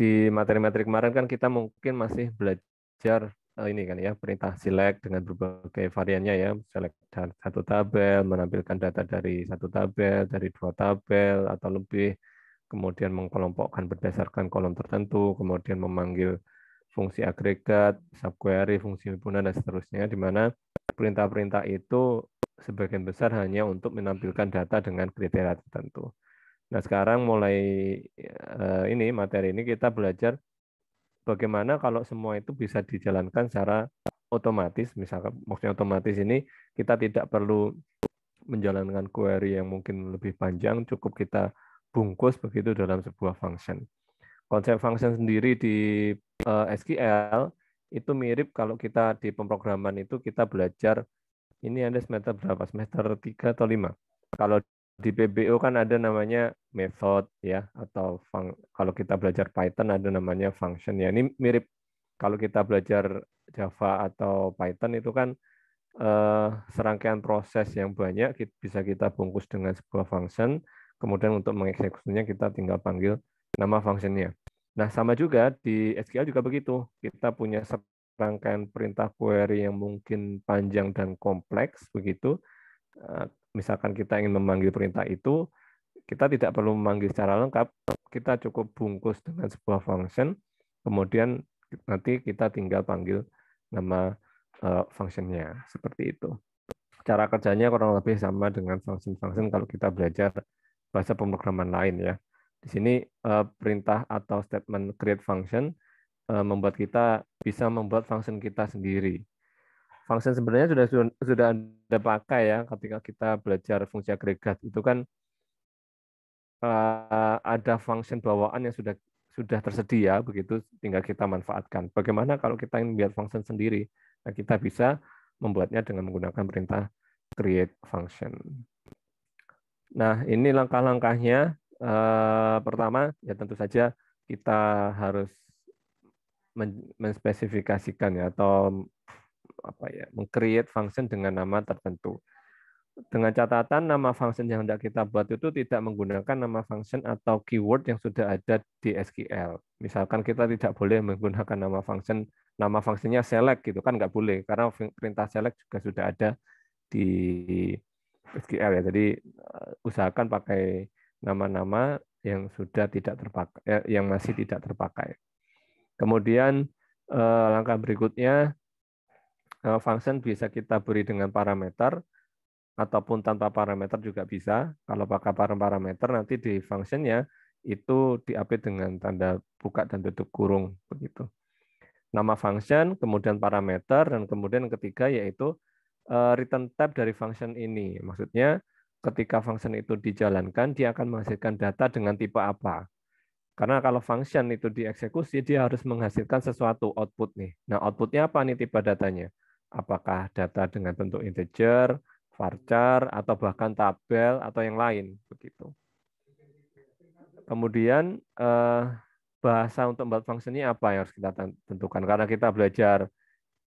di materi-materi kemarin kan kita mungkin masih belajar eh, ini kan ya perintah select dengan berbagai variannya ya select satu tabel menampilkan data dari satu tabel dari dua tabel atau lebih kemudian mengkelompokkan berdasarkan kolom tertentu kemudian memanggil fungsi agregat subquery fungsi himpunan dan seterusnya di mana perintah-perintah itu sebagian besar hanya untuk menampilkan data dengan kriteria tertentu. Nah sekarang mulai uh, ini materi ini kita belajar bagaimana kalau semua itu bisa dijalankan secara otomatis. Misalkan maksudnya otomatis ini kita tidak perlu menjalankan query yang mungkin lebih panjang, cukup kita bungkus begitu dalam sebuah function. Konsep function sendiri di uh, eh, SQL itu mirip kalau kita di pemrograman itu kita belajar ini ada semester berapa? Semester 3 atau 5? Kalau di PBO kan ada namanya method ya atau fung, kalau kita belajar Python ada namanya function ya. Ini mirip kalau kita belajar Java atau Python itu kan eh, serangkaian proses yang banyak bisa kita bungkus dengan sebuah function. Kemudian untuk mengeksekusinya kita tinggal panggil nama functionnya. Nah sama juga di SQL juga begitu. Kita punya serangkaian perintah query yang mungkin panjang dan kompleks begitu eh, misalkan kita ingin memanggil perintah itu, kita tidak perlu memanggil secara lengkap, kita cukup bungkus dengan sebuah function, kemudian nanti kita tinggal panggil nama eh, functionnya seperti itu. Cara kerjanya kurang lebih sama dengan function-function kalau kita belajar bahasa pemrograman lain ya. Di sini eh, perintah atau statement create function eh, membuat kita bisa membuat function kita sendiri Function sebenarnya sudah sudah Anda pakai ya ketika kita belajar fungsi agregat itu kan eh, ada function bawaan yang sudah sudah tersedia begitu tinggal kita manfaatkan. Bagaimana kalau kita ingin buat function sendiri? Nah, kita bisa membuatnya dengan menggunakan perintah create function. Nah, ini langkah-langkahnya. Eh, pertama, ya tentu saja kita harus menspesifikasikan ya atau apa ya mengcreate function dengan nama tertentu dengan catatan nama function yang hendak kita buat itu tidak menggunakan nama function atau keyword yang sudah ada di SQL. Misalkan kita tidak boleh menggunakan nama function, nama fungsinya select gitu kan nggak boleh karena perintah select juga sudah ada di SQL ya. Jadi eh, usahakan pakai nama-nama yang sudah tidak terpakai, eh, yang masih tidak terpakai. Kemudian eh, langkah berikutnya Eh, function bisa kita beri dengan parameter ataupun tanpa parameter juga bisa. Kalau pakai parameter nanti di functionnya itu diapit dengan tanda buka dan tutup kurung begitu. Nama function, kemudian parameter, dan kemudian yang ketiga yaitu eh, return type dari function ini. Maksudnya ketika function itu dijalankan, dia akan menghasilkan data dengan tipe apa. Karena kalau function itu dieksekusi, dia harus menghasilkan sesuatu output nih. Nah, outputnya apa nih tipe datanya? apakah data dengan bentuk integer, varchar, atau bahkan tabel atau yang lain begitu. Kemudian eh, bahasa untuk membuat fungsinya apa yang harus kita tentukan karena kita belajar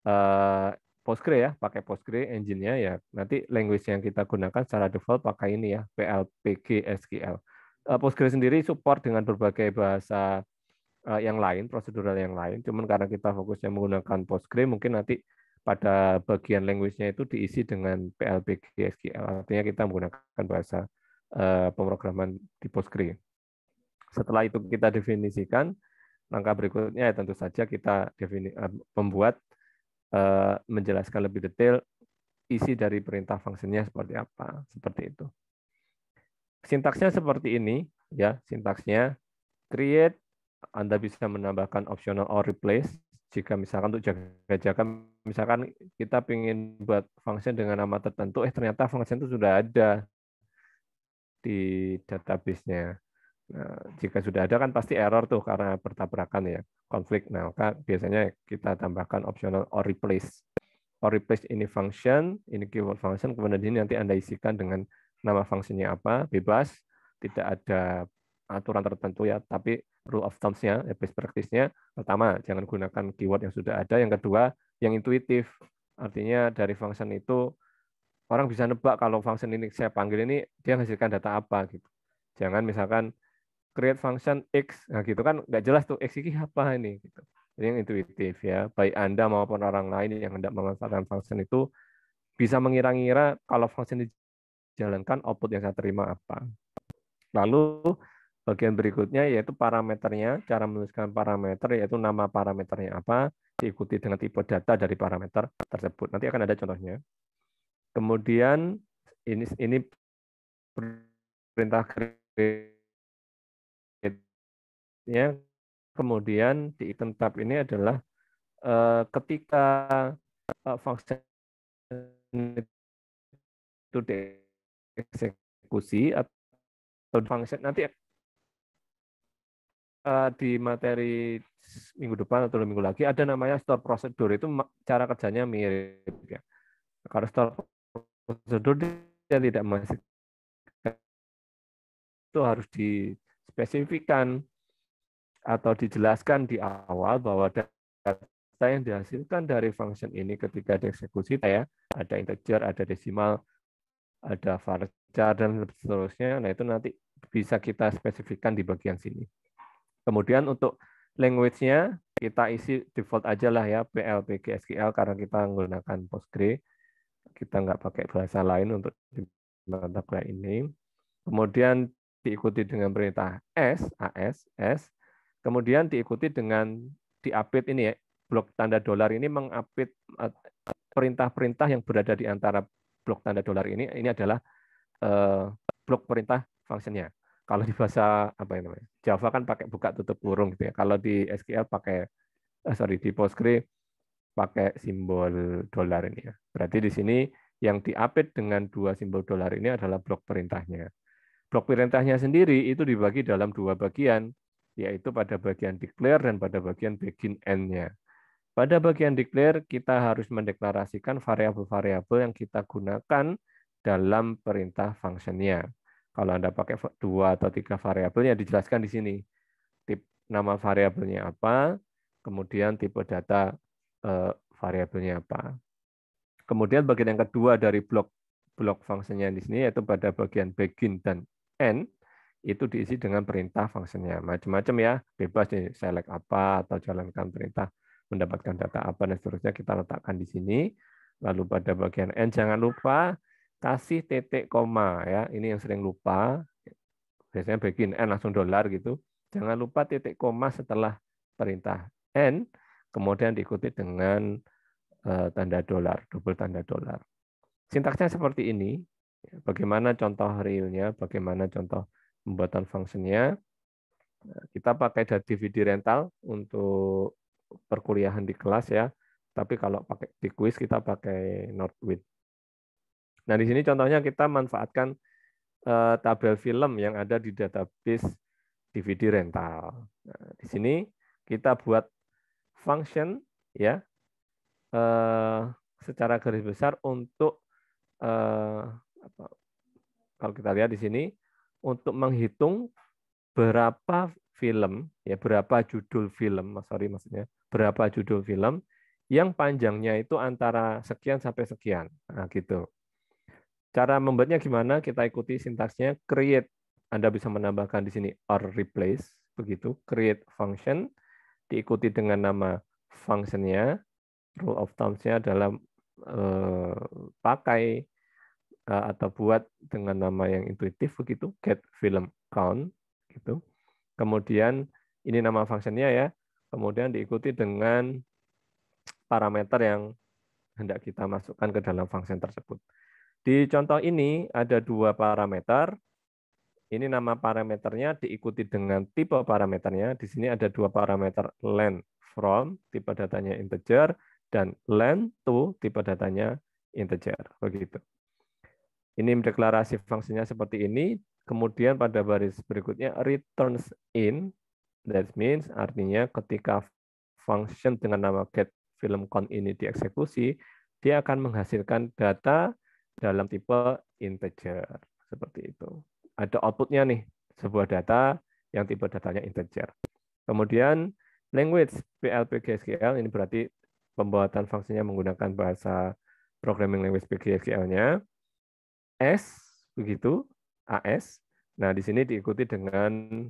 eh, Postgre ya, pakai Postgre engine-nya ya. Nanti language yang kita gunakan secara default pakai ini ya, PLPG SQL. Eh, Postgre sendiri support dengan berbagai bahasa yang lain, prosedural yang lain. Cuman karena kita fokusnya menggunakan Postgre, mungkin nanti pada bagian language-nya itu diisi dengan PLBG SQL. Artinya kita menggunakan bahasa eh, pemrograman di Postgre. Setelah itu kita definisikan, langkah berikutnya ya tentu saja kita defini, eh, membuat eh, menjelaskan lebih detail isi dari perintah fungsinya seperti apa, seperti itu. Sintaksnya seperti ini ya, sintaksnya create Anda bisa menambahkan optional or replace jika misalkan untuk jaga-jaga, misalkan kita ingin buat function dengan nama tertentu, eh ternyata function itu sudah ada di database-nya. Nah, jika sudah ada kan pasti error tuh karena bertabrakan ya, konflik. Nah, maka biasanya kita tambahkan optional or replace. Or replace ini function, ini keyword function, kemudian ini nanti Anda isikan dengan nama fungsinya apa, bebas, tidak ada aturan tertentu ya, tapi rule of thumbs-nya, ya best practice-nya. Pertama, jangan gunakan keyword yang sudah ada. Yang kedua, yang intuitif. Artinya dari function itu orang bisa nebak kalau function ini saya panggil ini dia menghasilkan data apa gitu. Jangan misalkan create function x, nah gitu kan nggak jelas tuh x ini apa ini gitu. Jadi yang intuitif ya, baik Anda maupun orang lain yang hendak memanfaatkan function itu bisa mengira-ngira kalau function dijalankan output yang saya terima apa. Lalu Bagian berikutnya yaitu parameternya, cara menuliskan parameter yaitu nama parameternya apa, diikuti dengan tipe data dari parameter tersebut. Nanti akan ada contohnya. Kemudian ini ini perintah create Kemudian di item tab ini adalah eh, ketika fungsi eh, function itu dieksekusi atau function nanti uh, di materi minggu depan atau minggu lagi ada namanya store prosedur itu cara kerjanya mirip ya. Kalau store prosedur dia tidak masih itu harus dispesifikkan atau dijelaskan di awal bahwa data yang dihasilkan dari function ini ketika dieksekusi ya ada integer, ada desimal, ada varchar dan seterusnya. Nah, itu nanti bisa kita spesifikkan di bagian sini. Kemudian untuk language-nya kita isi default aja lah ya PLPGSQL SQL karena kita menggunakan Postgre. Kita nggak pakai bahasa lain untuk di ini. Kemudian diikuti dengan perintah S, AS, S. Kemudian diikuti dengan diapit ini ya, blok tanda dolar ini mengapit eh, perintah-perintah yang berada di antara blok tanda dolar ini. Ini adalah eh, blok perintah fungsinya kalau di bahasa apa ya namanya Java kan pakai buka tutup kurung gitu ya kalau di SQL pakai eh, sorry di Postgre pakai simbol dolar ini ya berarti di sini yang diapit dengan dua simbol dolar ini adalah blok perintahnya blok perintahnya sendiri itu dibagi dalam dua bagian yaitu pada bagian declare dan pada bagian begin end-nya pada bagian declare kita harus mendeklarasikan variabel-variabel yang kita gunakan dalam perintah function-nya. Kalau Anda pakai dua atau tiga variabel yang dijelaskan di sini. Tip nama variabelnya apa, kemudian tipe data eh, variabelnya apa. Kemudian bagian yang kedua dari blok blok fungsinya di sini yaitu pada bagian begin dan end itu diisi dengan perintah fungsinya macam-macam ya bebas nih select apa atau jalankan perintah mendapatkan data apa dan seterusnya kita letakkan di sini lalu pada bagian end jangan lupa kasih titik koma ya. Ini yang sering lupa. Biasanya bikin n langsung dolar gitu. Jangan lupa titik koma setelah perintah n kemudian diikuti dengan eh, tanda dolar, double tanda dolar. Sintaksnya seperti ini. Bagaimana contoh realnya, bagaimana contoh pembuatan fungsinya. Nah, kita pakai DVD rental untuk perkuliahan di kelas ya. Tapi kalau pakai di kuis kita pakai Northwind. Nah, di sini contohnya kita manfaatkan uh, tabel film yang ada di database DVD rental. Nah, di sini kita buat function ya uh, secara garis besar untuk uh, apa, kalau kita lihat di sini untuk menghitung berapa film ya berapa judul film oh, sorry maksudnya berapa judul film yang panjangnya itu antara sekian sampai sekian nah, gitu Cara membuatnya gimana? Kita ikuti sintaksnya create. Anda bisa menambahkan di sini or replace begitu. Create function diikuti dengan nama functionnya. Rule of thumbs-nya adalah eh, pakai eh, atau buat dengan nama yang intuitif begitu. Get film count gitu. Kemudian ini nama functionnya ya. Kemudian diikuti dengan parameter yang hendak kita masukkan ke dalam function tersebut. Di contoh ini ada dua parameter. Ini nama parameternya diikuti dengan tipe parameternya. Di sini ada dua parameter len from tipe datanya integer dan len to tipe datanya integer. Begitu. Ini deklarasi fungsinya seperti ini. Kemudian pada baris berikutnya returns in. That means artinya ketika function dengan nama get film count ini dieksekusi, dia akan menghasilkan data dalam tipe integer seperti itu. Ada outputnya nih sebuah data yang tipe datanya integer. Kemudian language PLP GSQL ini berarti pembuatan fungsinya menggunakan bahasa programming language PGSQL-nya. S begitu, AS. Nah, di sini diikuti dengan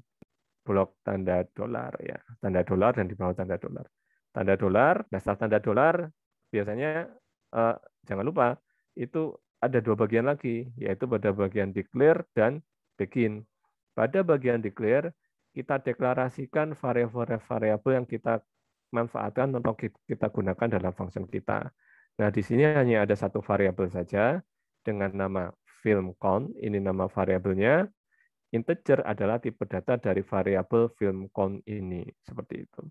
blok tanda dolar ya, tanda dolar dan di bawah tanda dolar. Tanda dolar, dasar tanda dolar biasanya eh, jangan lupa itu ada dua bagian lagi, yaitu pada bagian declare dan begin. Pada bagian declare, kita deklarasikan variabel-variabel yang kita manfaatkan untuk kita gunakan dalam function kita. Nah, di sini hanya ada satu variabel saja dengan nama film count, ini nama variabelnya. Integer adalah tipe data dari variabel film count ini, seperti itu.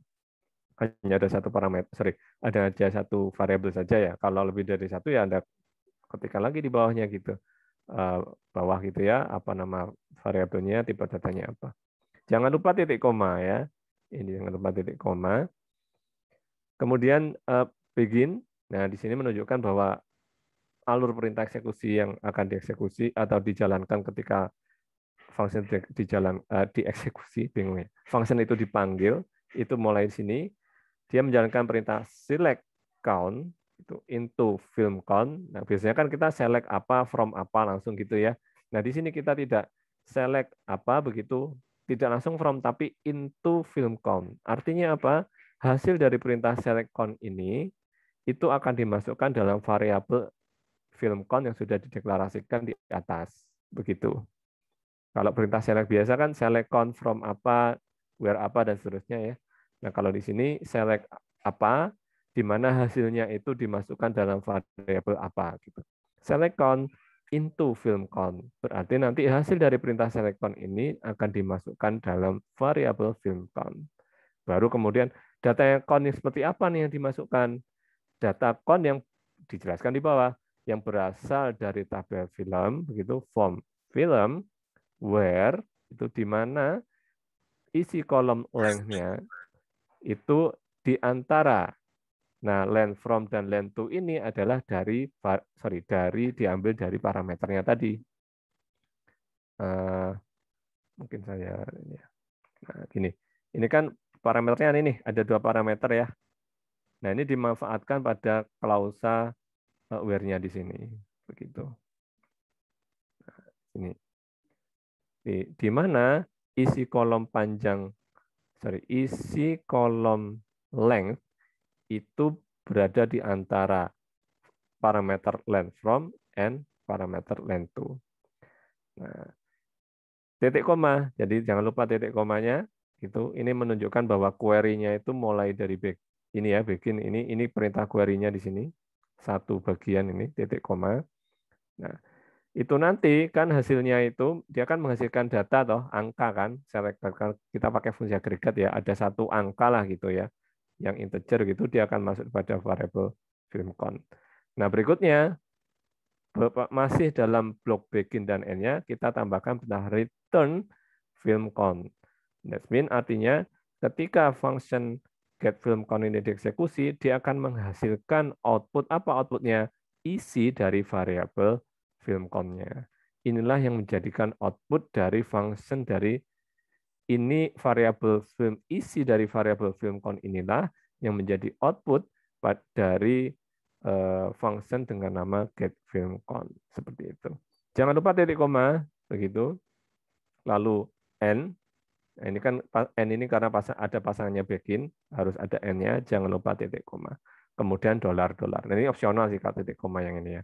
Hanya ada satu parameter, sorry, ada aja satu variabel saja ya. Kalau lebih dari satu ya Anda ketika lagi di bawahnya gitu eh, bawah gitu ya apa nama variabelnya tipe datanya apa jangan lupa titik koma ya ini jangan lupa titik koma kemudian eh, begin nah di sini menunjukkan bahwa alur perintah eksekusi yang akan dieksekusi atau dijalankan ketika function di, jalan eh, dieksekusi bingung ya. Function itu dipanggil itu mulai di sini dia menjalankan perintah select count itu into film con Nah, biasanya kan kita select apa from apa langsung gitu ya. Nah, di sini kita tidak select apa begitu, tidak langsung from tapi into film con Artinya apa? Hasil dari perintah select con ini itu akan dimasukkan dalam variabel film con yang sudah dideklarasikan di atas. Begitu. Kalau perintah select biasa kan select con from apa, where apa dan seterusnya ya. Nah, kalau di sini select apa di mana hasilnya itu dimasukkan dalam variabel apa gitu. Select on into film count. Berarti nanti hasil dari perintah select on ini akan dimasukkan dalam variabel film count. Baru kemudian data yang count yang seperti apa nih yang dimasukkan? Data count yang dijelaskan di bawah yang berasal dari tabel film begitu form film where itu di mana isi kolom length itu di antara Nah, land from dan land to ini adalah dari sorry dari diambil dari parameternya tadi. Uh, mungkin saya ini ya. Nah, gini. Ini kan parameternya ini ada dua parameter ya. Nah, ini dimanfaatkan pada klausa eh, where-nya di sini. Begitu. Nah, ini. Di, di mana isi kolom panjang sorry, isi kolom length itu berada di antara parameter length from and parameter length to. Nah, titik koma. Jadi jangan lupa titik komanya itu ini menunjukkan bahwa query-nya itu mulai dari back ini ya begin ini ini perintah query-nya di sini satu bagian ini titik koma. Nah, itu nanti kan hasilnya itu dia akan menghasilkan data toh angka kan saya kita pakai fungsi agregat ya ada satu angka lah gitu ya yang integer gitu dia akan masuk pada variable film filmcon. Nah, berikutnya masih dalam blok begin dan endnya kita tambahkan benar return film filmcon. That mean artinya ketika function get film filmcon ini dieksekusi, dia akan menghasilkan output apa outputnya isi dari variable film filmcon-nya. Inilah yang menjadikan output dari function dari ini variabel film isi dari variabel film count inilah yang menjadi output dari uh, function dengan nama get film count seperti itu. Jangan lupa titik koma begitu. Lalu n ini kan n ini karena pasang, ada pasangannya begin harus ada n-nya. Jangan lupa titik koma. Kemudian dolar dolar. Nah, ini opsional sih kalau titik koma yang ini ya.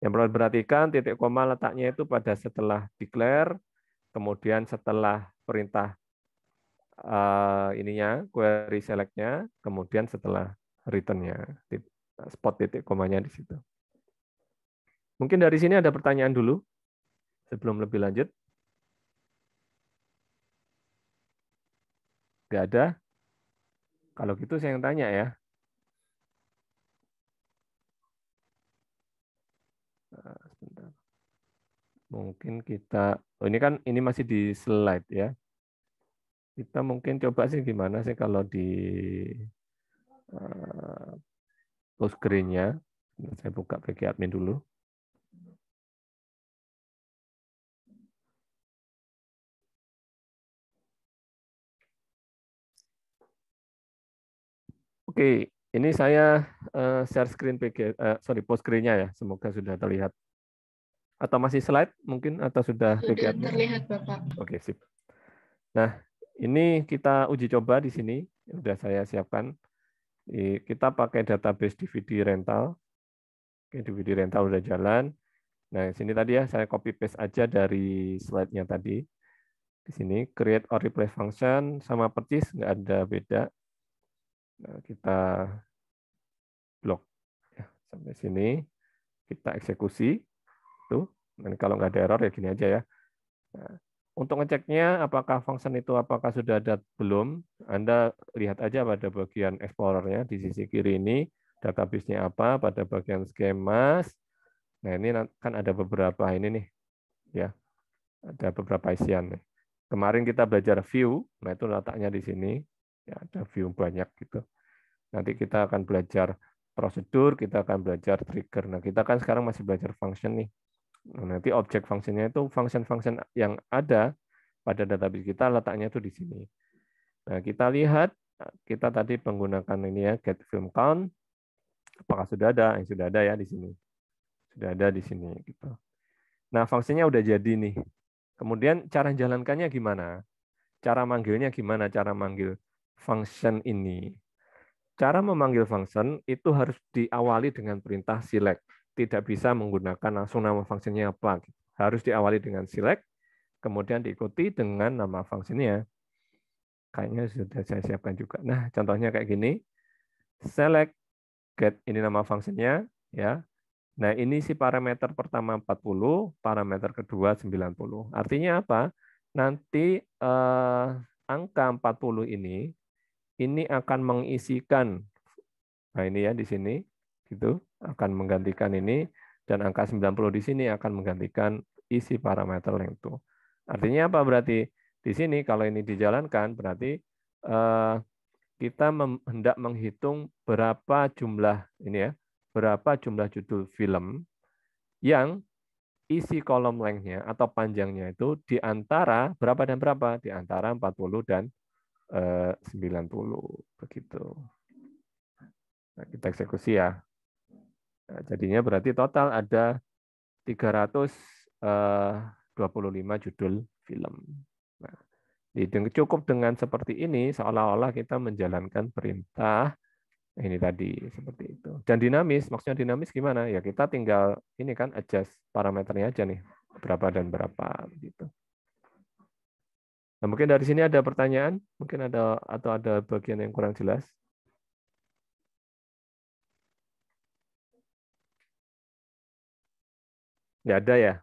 Yang perlu diperhatikan titik koma letaknya itu pada setelah declare, kemudian setelah perintah uh, ininya query selectnya, kemudian setelah returnnya spot titik komanya di situ. Mungkin dari sini ada pertanyaan dulu sebelum lebih lanjut. Tidak ada. Kalau gitu saya yang tanya ya. Mungkin kita, oh ini kan ini masih di slide ya. Kita mungkin coba sih gimana sih kalau di uh, eh, post screennya nya Saya buka PG admin dulu. Oke, ini saya eh, share screen PG, uh, eh, sorry, post screen-nya ya. Semoga sudah terlihat atau masih slide mungkin atau sudah, sudah terlihat Bapak. Oke, sip. Nah, ini kita uji coba di sini, sudah saya siapkan. Kita pakai database DVD rental. Oke, DVD rental udah jalan. Nah, sini tadi ya saya copy paste aja dari slide-nya tadi. Di sini create or replace function sama persis nggak ada beda. Nah, kita blok ya, sampai sini kita eksekusi Gitu. Dan kalau nggak ada error ya gini aja ya. Nah, untuk ngeceknya apakah function itu apakah sudah ada belum, Anda lihat aja pada bagian explorernya di sisi kiri ini database-nya apa, pada bagian schemas. Nah, ini kan ada beberapa ini nih. Ya. Ada beberapa isian nih. Kemarin kita belajar view, nah itu letaknya di sini. Ya, ada view banyak gitu. Nanti kita akan belajar prosedur, kita akan belajar trigger. Nah, kita kan sekarang masih belajar function nih. Nah, nanti objek fungsinya itu function-function yang ada pada database kita letaknya itu di sini. Nah, kita lihat kita tadi menggunakan ini ya get film count apakah sudah ada? Yang eh, sudah ada ya di sini. Sudah ada di sini gitu. Nah, fungsinya udah jadi nih. Kemudian cara jalankannya gimana? Cara manggilnya gimana? Cara manggil function ini. Cara memanggil function itu harus diawali dengan perintah select tidak bisa menggunakan langsung nama fungsinya apa. Harus diawali dengan select, kemudian diikuti dengan nama fungsinya. Kayaknya sudah saya siapkan juga. Nah, contohnya kayak gini. Select get ini nama fungsinya ya. Nah, ini si parameter pertama 40, parameter kedua 90. Artinya apa? Nanti eh, angka 40 ini ini akan mengisikan nah ini ya di sini gitu akan menggantikan ini dan angka 90 di sini akan menggantikan isi parameter length itu. Artinya apa berarti? Di sini kalau ini dijalankan berarti eh, kita hendak menghitung berapa jumlah ini ya, berapa jumlah judul film yang isi kolom length-nya atau panjangnya itu di antara berapa dan berapa? Di antara 40 dan eh, 90 begitu. Nah, kita eksekusi ya. Nah, jadinya berarti total ada 325 eh, judul film. Nah, cukup dengan seperti ini seolah-olah kita menjalankan perintah ini tadi seperti itu. Dan dinamis, maksudnya dinamis gimana? Ya kita tinggal ini kan adjust parameternya aja nih, berapa dan berapa gitu. Nah, mungkin dari sini ada pertanyaan, mungkin ada atau ada bagian yang kurang jelas. Nggak ada ya?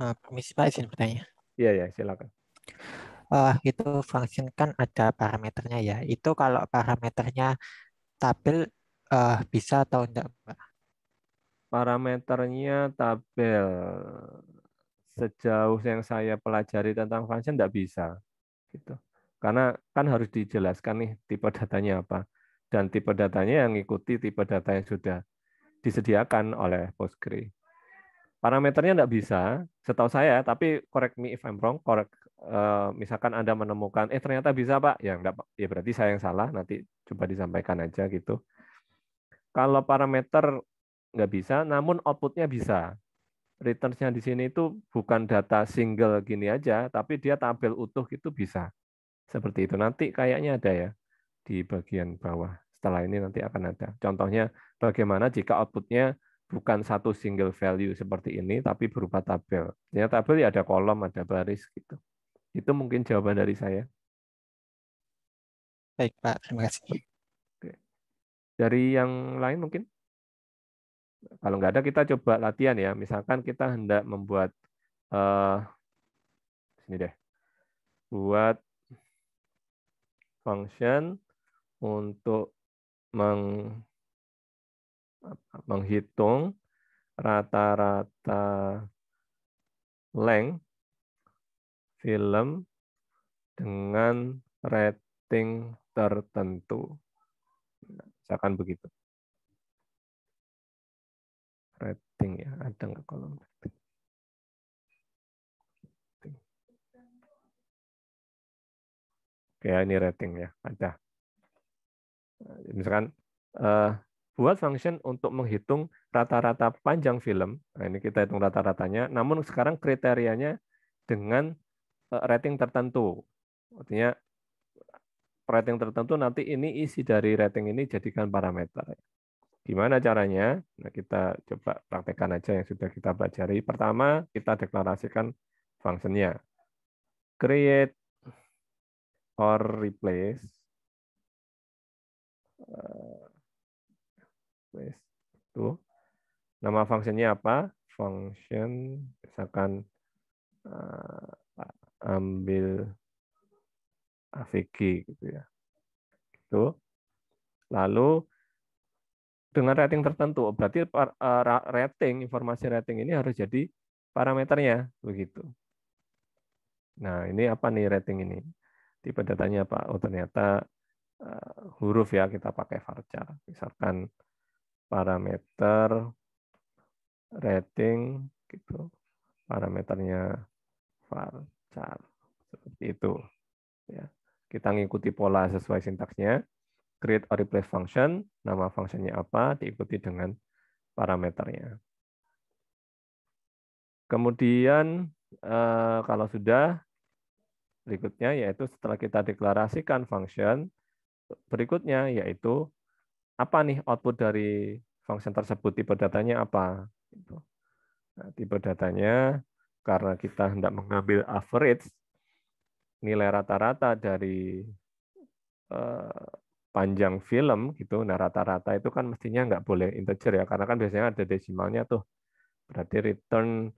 Uh, permisi Pak, izin bertanya. Iya, ya, silakan. Uh, itu function kan ada parameternya ya. Itu kalau parameternya tabel uh, bisa atau enggak, Pak? Parameternya tabel. Sejauh yang saya pelajari tentang function enggak bisa. gitu. Karena kan harus dijelaskan nih tipe datanya apa. Dan tipe datanya yang ikuti tipe data yang sudah disediakan oleh Postgre. Parameternya tidak bisa, setahu saya, tapi correct me if I'm wrong, correct, uh, misalkan Anda menemukan, eh ternyata bisa Pak, ya, enggak, ya berarti saya yang salah, nanti coba disampaikan aja gitu. Kalau parameter nggak bisa, namun outputnya bisa. returns di sini itu bukan data single gini aja, tapi dia tampil utuh itu bisa. Seperti itu. Nanti kayaknya ada ya di bagian bawah setelah ini nanti akan ada. Contohnya bagaimana jika outputnya bukan satu single value seperti ini, tapi berupa tabel. Ya, tabel ya ada kolom, ada baris gitu. Itu mungkin jawaban dari saya. Baik Pak, terima kasih. Oke. Dari yang lain mungkin? Kalau nggak ada kita coba latihan ya. Misalkan kita hendak membuat uh, eh, sini deh, buat function untuk meng, menghitung rata-rata length film dengan rating tertentu. Nah, misalkan begitu. Rating ya, ada nggak kolom rating? rating. Oke, ini rating ya, ada. Misalkan uh, buat function untuk menghitung rata-rata panjang film. Nah, ini kita hitung rata-ratanya. Namun sekarang kriterianya dengan eh, rating tertentu. Artinya rating tertentu nanti ini isi dari rating ini jadikan parameter. Gimana caranya? Nah, kita coba praktekkan aja yang sudah kita pelajari. Pertama, kita deklarasikan fungsinya. Create or replace Eh, wes. Tuh. Nama fungsinya apa? Function misalkan uh, ambil AVG gitu ya. Gitu. Lalu dengan rating tertentu, oh, berarti eh, rating informasi rating ini harus jadi parameternya begitu. Nah, ini apa nih rating ini? Tipe datanya apa? Oh, ternyata uh, huruf ya kita pakai varchar. Misalkan parameter rating gitu. Parameternya varchar seperti itu. Ya. Kita ngikuti pola sesuai sintaksnya. Create or replace function, nama fungsinya apa, diikuti dengan parameternya. Kemudian eh, kalau sudah berikutnya yaitu setelah kita deklarasikan function, berikutnya yaitu apa nih output dari function tersebut tipe datanya apa gitu. nah, tipe datanya karena kita hendak mengambil average nilai rata-rata dari eh, panjang film gitu nah rata-rata itu kan mestinya nggak boleh integer ya karena kan biasanya ada desimalnya tuh berarti return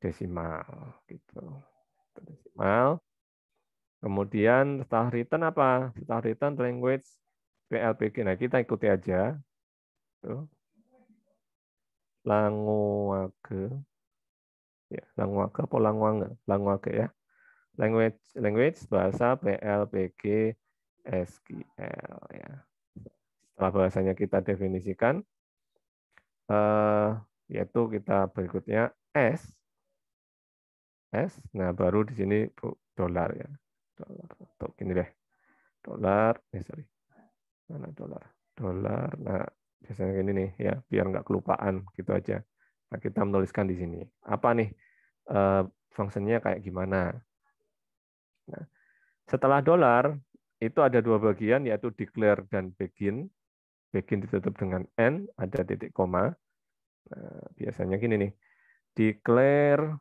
desimal gitu desimal Kemudian setelah written apa? Setelah written language PLPG. Nah, kita ikuti aja. Tuh. Language. Ya, language apa language? Language ya. Language language bahasa PLPG SQL ya. Setelah bahasanya kita definisikan eh, yaitu kita berikutnya S S. Nah, baru di sini dolar ya dolar atau gini deh dolar eh sorry mana dolar dolar nah biasanya gini nih ya biar nggak kelupaan gitu aja nah kita menuliskan di sini apa nih eh, fungsinya kayak gimana nah, setelah dolar itu ada dua bagian yaitu declare dan begin begin ditutup dengan n ada titik koma nah, biasanya gini nih declare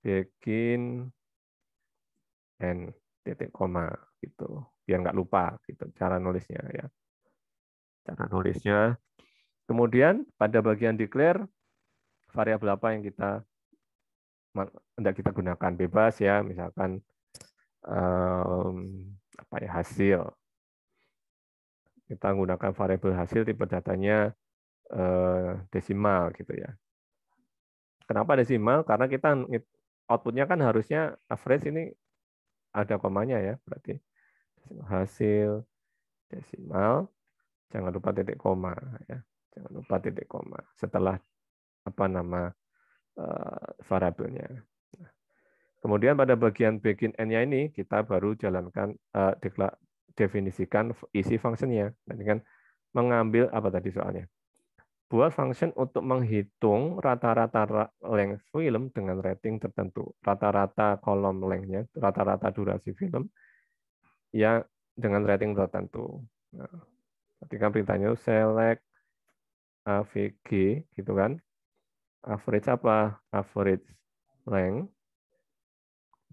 begin n titik koma gitu biar nggak lupa gitu cara nulisnya ya cara nulisnya kemudian pada bagian declare variabel apa yang kita hendak kita gunakan bebas ya misalkan um, apa ya hasil kita menggunakan variabel hasil tipe datanya eh, desimal gitu ya kenapa desimal karena kita outputnya kan harusnya average ini ada komanya ya berarti hasil desimal jangan lupa titik koma ya jangan lupa titik koma setelah apa nama uh, variabelnya kemudian pada bagian begin n-nya ini kita baru jalankan uh, definisikan isi fungsinya nanti kan mengambil apa tadi soalnya buat function untuk menghitung rata-rata length film dengan rating tertentu, rata-rata kolom lengthnya, rata-rata durasi film ya dengan rating tertentu. Nah, ketika perintahnya select AVG gitu kan, average apa? Average length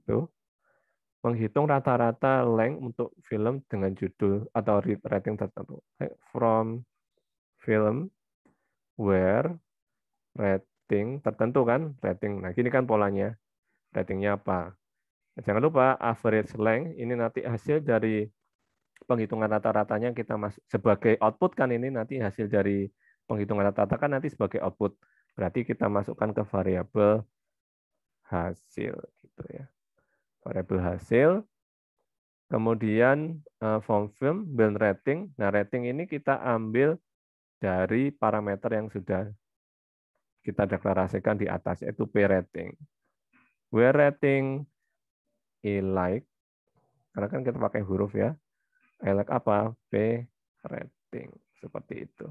itu menghitung rata-rata length untuk film dengan judul atau rating tertentu. From film where rating tertentu kan rating. Nah, gini kan polanya. Ratingnya apa? Nah, jangan lupa average length ini nanti hasil dari penghitungan rata-ratanya kita masuk sebagai output kan ini nanti hasil dari penghitungan rata-rata kan nanti sebagai output. Berarti kita masukkan ke variabel hasil gitu ya. Variabel hasil kemudian uh, form film build rating. Nah, rating ini kita ambil dari parameter yang sudah kita deklarasikan di atas, yaitu P rating. W rating E like, karena kan kita pakai huruf ya, E like apa? P rating, seperti itu.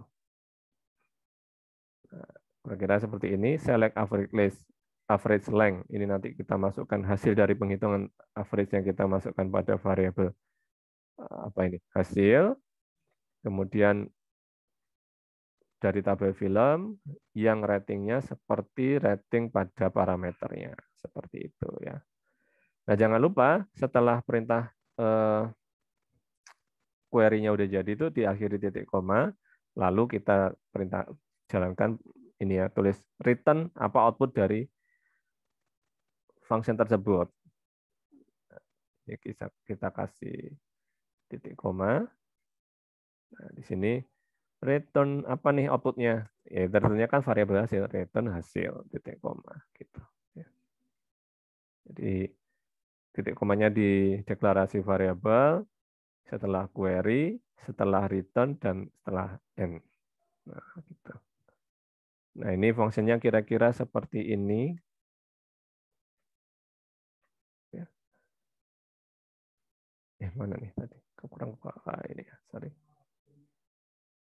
Nah, kira-kira seperti ini, select average list, average length. Ini nanti kita masukkan hasil dari penghitungan average yang kita masukkan pada variabel eh, apa ini hasil, kemudian dari tabel film yang ratingnya seperti rating pada parameternya seperti itu ya. Nah jangan lupa setelah perintah eh, query-nya udah jadi itu diakhiri titik koma, lalu kita perintah jalankan ini ya tulis return apa output dari function tersebut. Ini kita, kita kasih titik koma. Nah, di sini return apa nih outputnya? Ya tentunya kan variabel hasil, return hasil titik koma gitu. Ya. Jadi titik komanya di deklarasi variabel, setelah query, setelah return dan setelah end. Nah, gitu. Nah, ini fungsinya kira-kira seperti ini. Ya. Eh, mana nih tadi? Kurang kurang ah, ini ya? Sorry.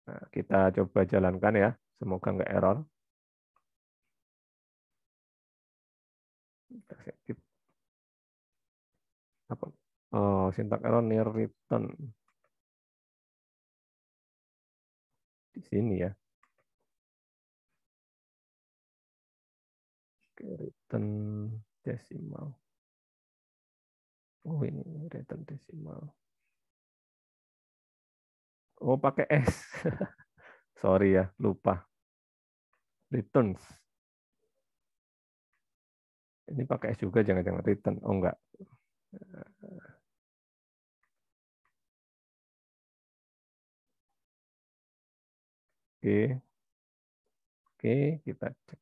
Nah, kita coba jalankan ya, semoga nggak error. Apa? Oh, sintak error near return. Di sini ya. return decimal Oh ini return decimal Oh, pakai S. Sorry ya, lupa. Returns. Ini pakai S juga jangan-jangan return. Oh, enggak. Oke. Oke, kita cek.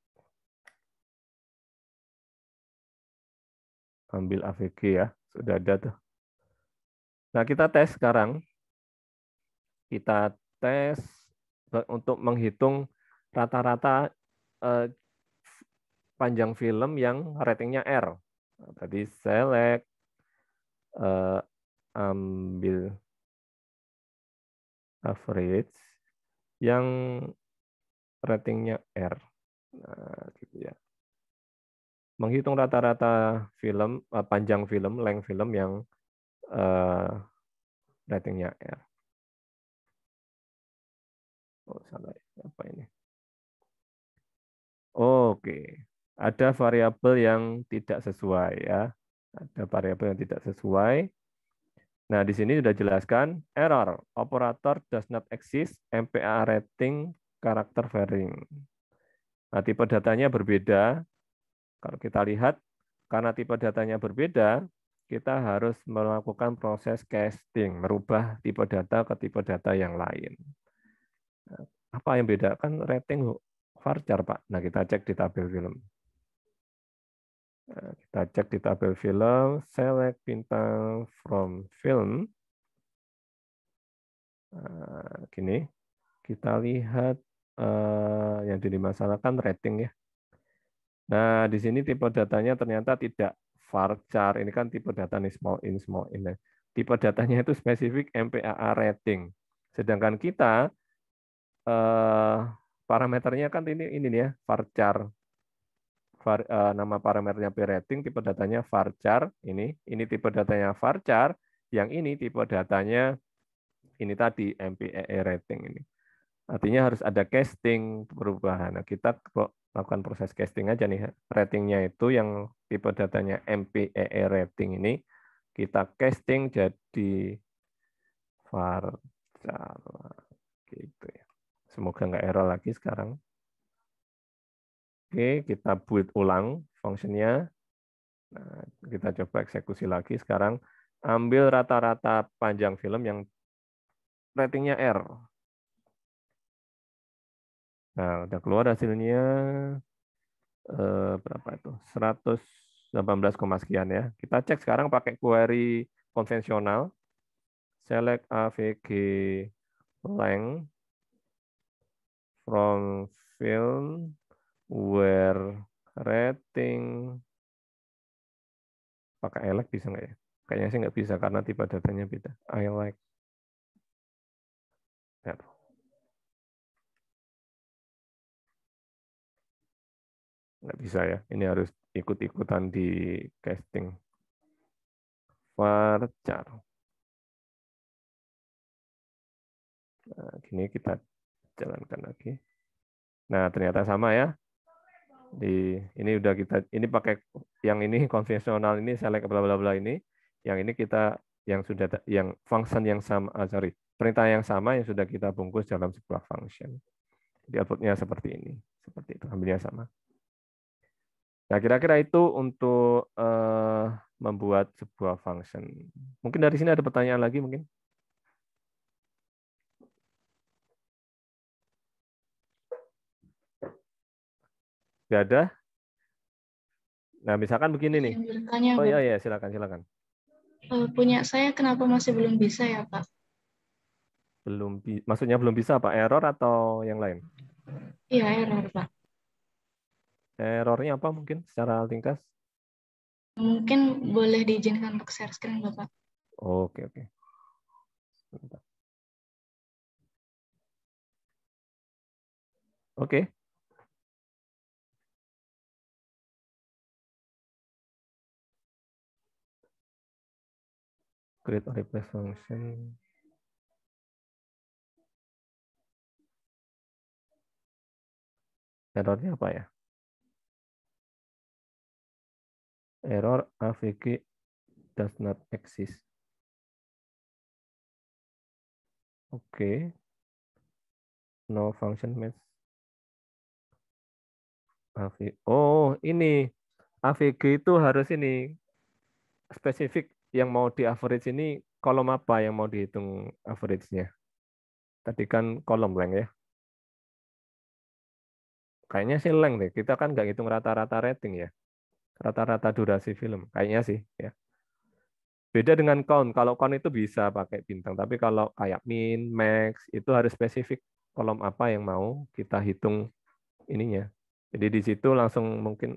Ambil AVG ya. Sudah ada tuh. Nah, kita tes sekarang kita tes untuk menghitung rata-rata eh, panjang film yang ratingnya R. Berarti select, eh, ambil average yang ratingnya R. Nah, gitu ya. Menghitung rata-rata film, eh, panjang film, length film yang ratingnya R. Oh, salah. Ya, apa ini? Oke. Ada variabel yang tidak sesuai ya. Ada variabel yang tidak sesuai. Nah, di sini sudah jelaskan error operator does not exist MPA rating character varying. Nah, tipe datanya berbeda. Kalau kita lihat karena tipe datanya berbeda, kita harus melakukan proses casting, merubah tipe data ke tipe data yang lain. Apa yang beda kan rating varchar, Pak? Nah, kita cek di tabel film. Eh, kita cek di tabel film, select bintang from film. Nah, gini, kita lihat eh, yang dimasalahkan rating ya. Nah, di sini tipe datanya ternyata tidak varchar. Ini kan tipe data nih small in, small in. Ya. Tipe datanya itu spesifik MPAA rating. Sedangkan kita Eh, parameternya kan ini ini nih ya varchar var, uh, nama parameternya p rating tipe datanya varchar ini ini tipe datanya varchar yang ini tipe datanya ini tadi MPEE e rating ini artinya harus ada casting perubahan nah, kita lakukan proses casting aja nih ratingnya itu yang tipe datanya MPEE e rating ini kita casting jadi varchar gitu ya. Semoga nggak error lagi sekarang. Oke, kita build ulang fungsinya. Nah, kita coba eksekusi lagi sekarang. Ambil rata-rata panjang film yang ratingnya R. Nah, udah keluar hasilnya eh, berapa itu? 118, sekian ya. Kita cek sekarang pakai query konvensional. Select AVG length from film where rating pakai I like bisa nggak ya? Kayaknya sih nggak bisa karena tipe datanya beda. I like. Lihat. Nggak bisa ya. Ini harus ikut-ikutan di casting. Varchar. Nah, gini kita jalankan lagi. Nah, ternyata sama ya. Di ini udah kita ini pakai yang ini konvensional ini select bla bla bla ini, yang ini kita yang sudah yang function yang sama ah, sorry, perintah yang sama yang sudah kita bungkus dalam sebuah function. Jadi outputnya seperti ini, seperti itu ambilnya sama. Nah, kira-kira itu untuk uh, membuat sebuah function. Mungkin dari sini ada pertanyaan lagi mungkin? Nggak ada? Nah, misalkan begini nih. Bertanya, oh iya, iya, silakan, silakan. Eh, punya saya kenapa masih belum bisa ya, Pak? Belum, maksudnya belum bisa, Pak? Error atau yang lain? Iya, error, Pak. Errornya apa mungkin secara ringkas? Mungkin boleh diizinkan untuk share screen, Bapak. Oke, oke. Sebentar. Oke, create replace function errornya apa ya error avg does not exist oke okay. no function match AVG. Oh, ini AVG itu harus ini spesifik yang mau di average ini kolom apa yang mau dihitung average-nya? Tadi kan kolom length ya. Kayaknya sih length deh. Kita kan nggak hitung rata-rata rating ya. Rata-rata durasi film. Kayaknya sih ya. Beda dengan count. Kalau count itu bisa pakai bintang. Tapi kalau kayak min, max, itu harus spesifik kolom apa yang mau kita hitung ininya. Jadi di situ langsung mungkin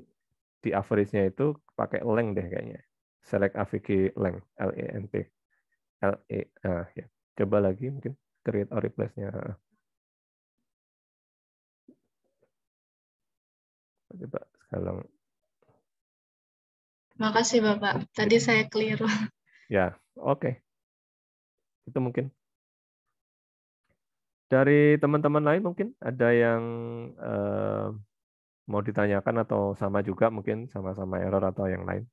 di average-nya itu pakai length deh kayaknya select avg length L e n t. L e uh, ya. coba lagi mungkin create or replace nya coba sekarang makasih bapak tadi saya keliru ya oke okay. itu mungkin dari teman-teman lain mungkin ada yang uh, mau ditanyakan atau sama juga mungkin sama-sama error atau yang lain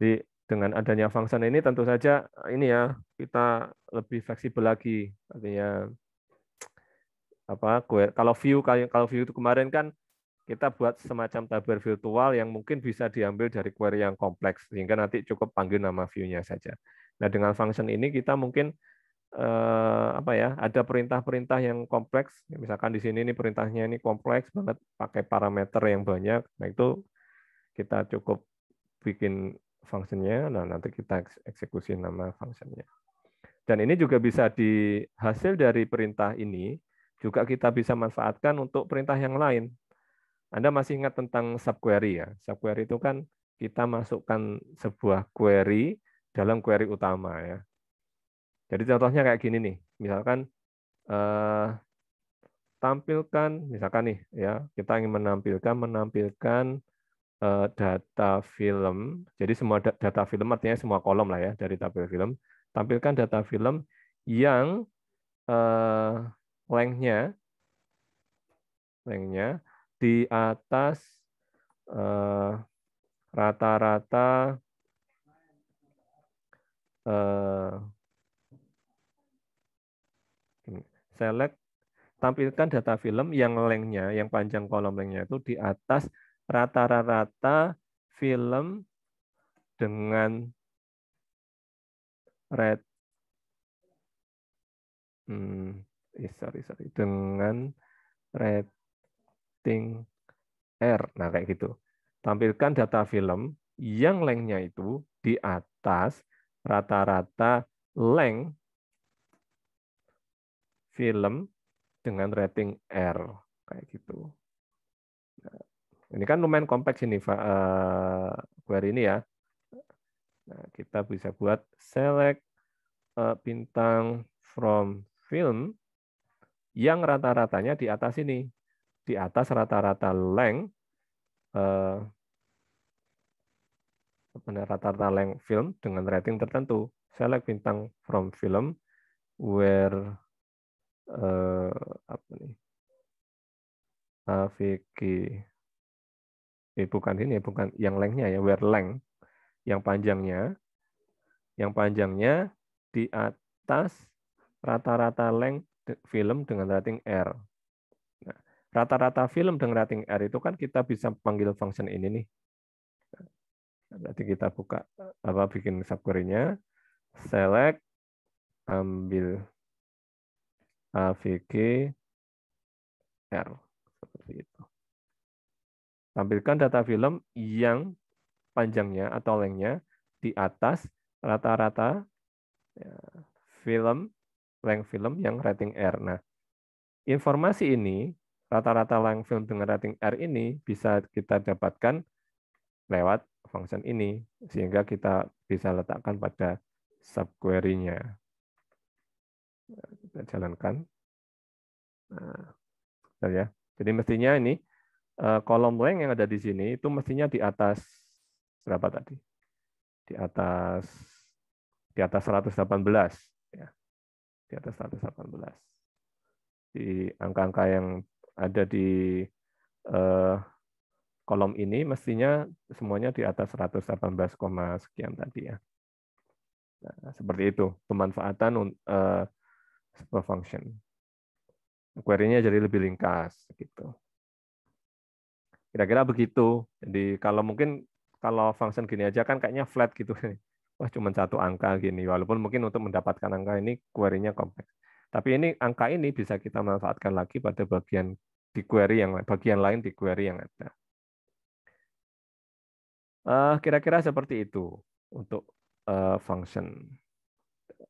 Jadi dengan adanya function ini tentu saja eh, ini ya kita lebih fleksibel lagi artinya apa kalau view kalau view itu kemarin kan kita buat semacam tabel virtual yang mungkin bisa diambil dari query yang kompleks sehingga nanti cukup panggil nama view-nya saja. Nah, dengan function ini kita mungkin eh, apa ya, ada perintah-perintah yang kompleks. Misalkan di sini ini perintahnya ini kompleks banget pakai parameter yang banyak. Nah, itu kita cukup bikin functionnya, nah nanti kita eksekusi nama fungsinya. Dan ini juga bisa dihasil dari perintah ini juga kita bisa manfaatkan untuk perintah yang lain. Anda masih ingat tentang subquery ya? Subquery itu kan kita masukkan sebuah query dalam query utama ya. Jadi contohnya kayak gini nih, misalkan eh, tampilkan, misalkan nih ya, kita ingin menampilkan menampilkan Eh, data film. Jadi semua data film artinya semua kolom lah ya dari tabel film. Tampilkan data film yang lengnya, eh, lengthnya lengthnya di atas eh, rata-rata select tampilkan data film yang lengthnya, yang panjang kolom lengthnya itu di atas rata-rata film dengan red hmm, eh, sorry sorry dengan rating R nah kayak gitu tampilkan data film yang lengnya itu di atas rata-rata length film dengan rating R kayak gitu ini kan lumayan kompleks ini uh, query ini ya. Nah, kita bisa buat select uh, bintang from film yang rata-ratanya di atas ini. Di atas rata-rata length uh, rata-rata length film dengan rating tertentu. Select bintang from film where uh, apa nih? Afiki eh, bukan ini bukan yang lengnya ya where length yang panjangnya yang panjangnya di atas rata-rata length film dengan rating R. rata nah, rata-rata film dengan rating R itu kan kita bisa panggil function ini nih. Berarti nah, kita buka apa bikin subquery-nya, select ambil avg r. Tampilkan data film yang panjangnya atau lengnya di atas rata-rata ya, film length film yang rating R. Nah, informasi ini rata-rata length film dengan rating R ini bisa kita dapatkan lewat function ini sehingga kita bisa letakkan pada subquery-nya. Kita jalankan. Nah, ya. Jadi mestinya ini Eh, kolom blank yang ada di sini itu mestinya di atas berapa tadi? Di atas di atas 118 ya. Di atas 118. Di angka-angka yang ada di eh, kolom ini mestinya semuanya di atas 118, sekian tadi ya. Nah, seperti itu pemanfaatan eh, super function. Query-nya jadi lebih ringkas gitu. Kira-kira begitu. Jadi kalau mungkin kalau function gini aja kan kayaknya flat gitu. Wah, cuma satu angka gini. Walaupun mungkin untuk mendapatkan angka ini query-nya kompleks. Tapi ini angka ini bisa kita manfaatkan lagi pada bagian di query yang bagian lain di query yang ada. Eh, kira-kira uh, seperti itu untuk uh, function.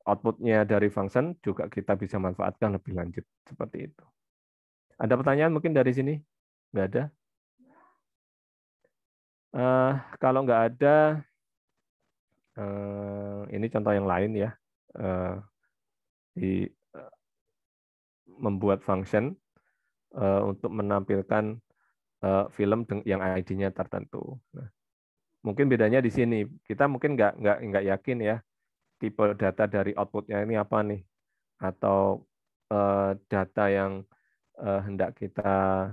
Outputnya dari function juga kita bisa manfaatkan lebih lanjut seperti itu. Ada pertanyaan mungkin dari sini? Nggak ada? Uh, kalau nggak ada, uh, ini contoh yang lain ya. Uh, di uh, membuat function uh, untuk menampilkan uh, film yang ID-nya tertentu. Nah, mungkin bedanya di sini. Kita mungkin nggak nggak nggak yakin ya tipe data dari outputnya ini apa nih, atau uh, data yang uh, hendak kita